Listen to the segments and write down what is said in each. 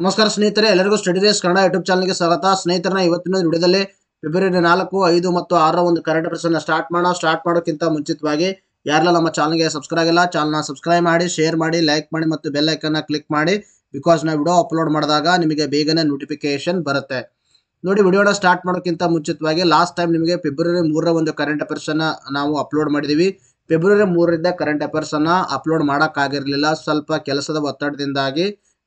ನಮಸ್ಕಾರ ಸ್ನೇಹಿತರೆ ಎಲ್ಲರಿಗೂ ಸ್ಟಡಿ ರೇಸ್ ಕನ್ನಡ ಯೂಟ್ಯೂಬ್ ಚಾನಲ್ಗೆ ಸ್ವಾಗತ ಸ್ನೇಹಿತರನ್ನ ಇವತ್ತಿನ ವಿಡಿಯೋದಲ್ಲಿ ಫೆಬ್ರವರಿ ನಾಲ್ಕು ಐದು ಮತ್ತು ಆರರ ಒಂದು ಕರೆಂಟ್ ಅಫೇರ್ಸನ್ನು ಸ್ಟಾರ್ಟ್ ಮಾಡೋ ಸ್ಟಾರ್ಟ್ ಮಾಡೋಕ್ಕಿಂತ ಮುಂಚಿತವಾಗಿ ಯಾರೆಲ್ಲ ನಮ್ಮ ಚಾನಲ್ಗೆ ಸಬ್ಸ್ಕ್ರೈಬ್ ಆಗಿಲ್ಲ ಚಾನಲ್ನ ಸಬ್ಸ್ಕ್ರೈಬ್ ಮಾಡಿ ಶೇರ್ ಮಾಡಿ ಲೈಕ್ ಮಾಡಿ ಮತ್ತು ಬೆಲ್ ಕ್ಲಿಕ್ ಮಾಡಿ ಬಿಕಾಸ್ ನಾವು ವಿಡಿಯೋ ಅಪ್ಲೋಡ್ ಮಾಡಿದಾಗ ನಿಮಗೆ ಬೇಗನೆ ನೋಟಿಫಿಕೇಶನ್ ಬರುತ್ತೆ ನೋಡಿ ವಿಡಿಯೋನ ಸ್ಟಾರ್ಟ್ ಮಾಡೋಕ್ಕಿಂತ ಮುಂಚಿತವಾಗಿ ಲಾಸ್ಟ್ ಟೈಮ್ ನಿಮಗೆ ಫೆಬ್ರವರಿ ಮೂರರ ಒಂದು ಕರೆಂಟ್ ಅಫೇರ್ಸನ್ನು ನಾವು ಅಪ್ಲೋಡ್ ಮಾಡಿದ್ದೀವಿ ಫೆಬ್ರವರಿ ಮೂರರಿಂದ ಕರೆಂಟ್ ಅಫೇರ್ಸನ್ನು ಅಪ್ಲೋಡ್ ಮಾಡೋಕ್ಕಾಗಿರಲಿಲ್ಲ ಸ್ವಲ್ಪ ಕೆಲಸದ ಒತ್ತಡದಿಂದಾಗಿ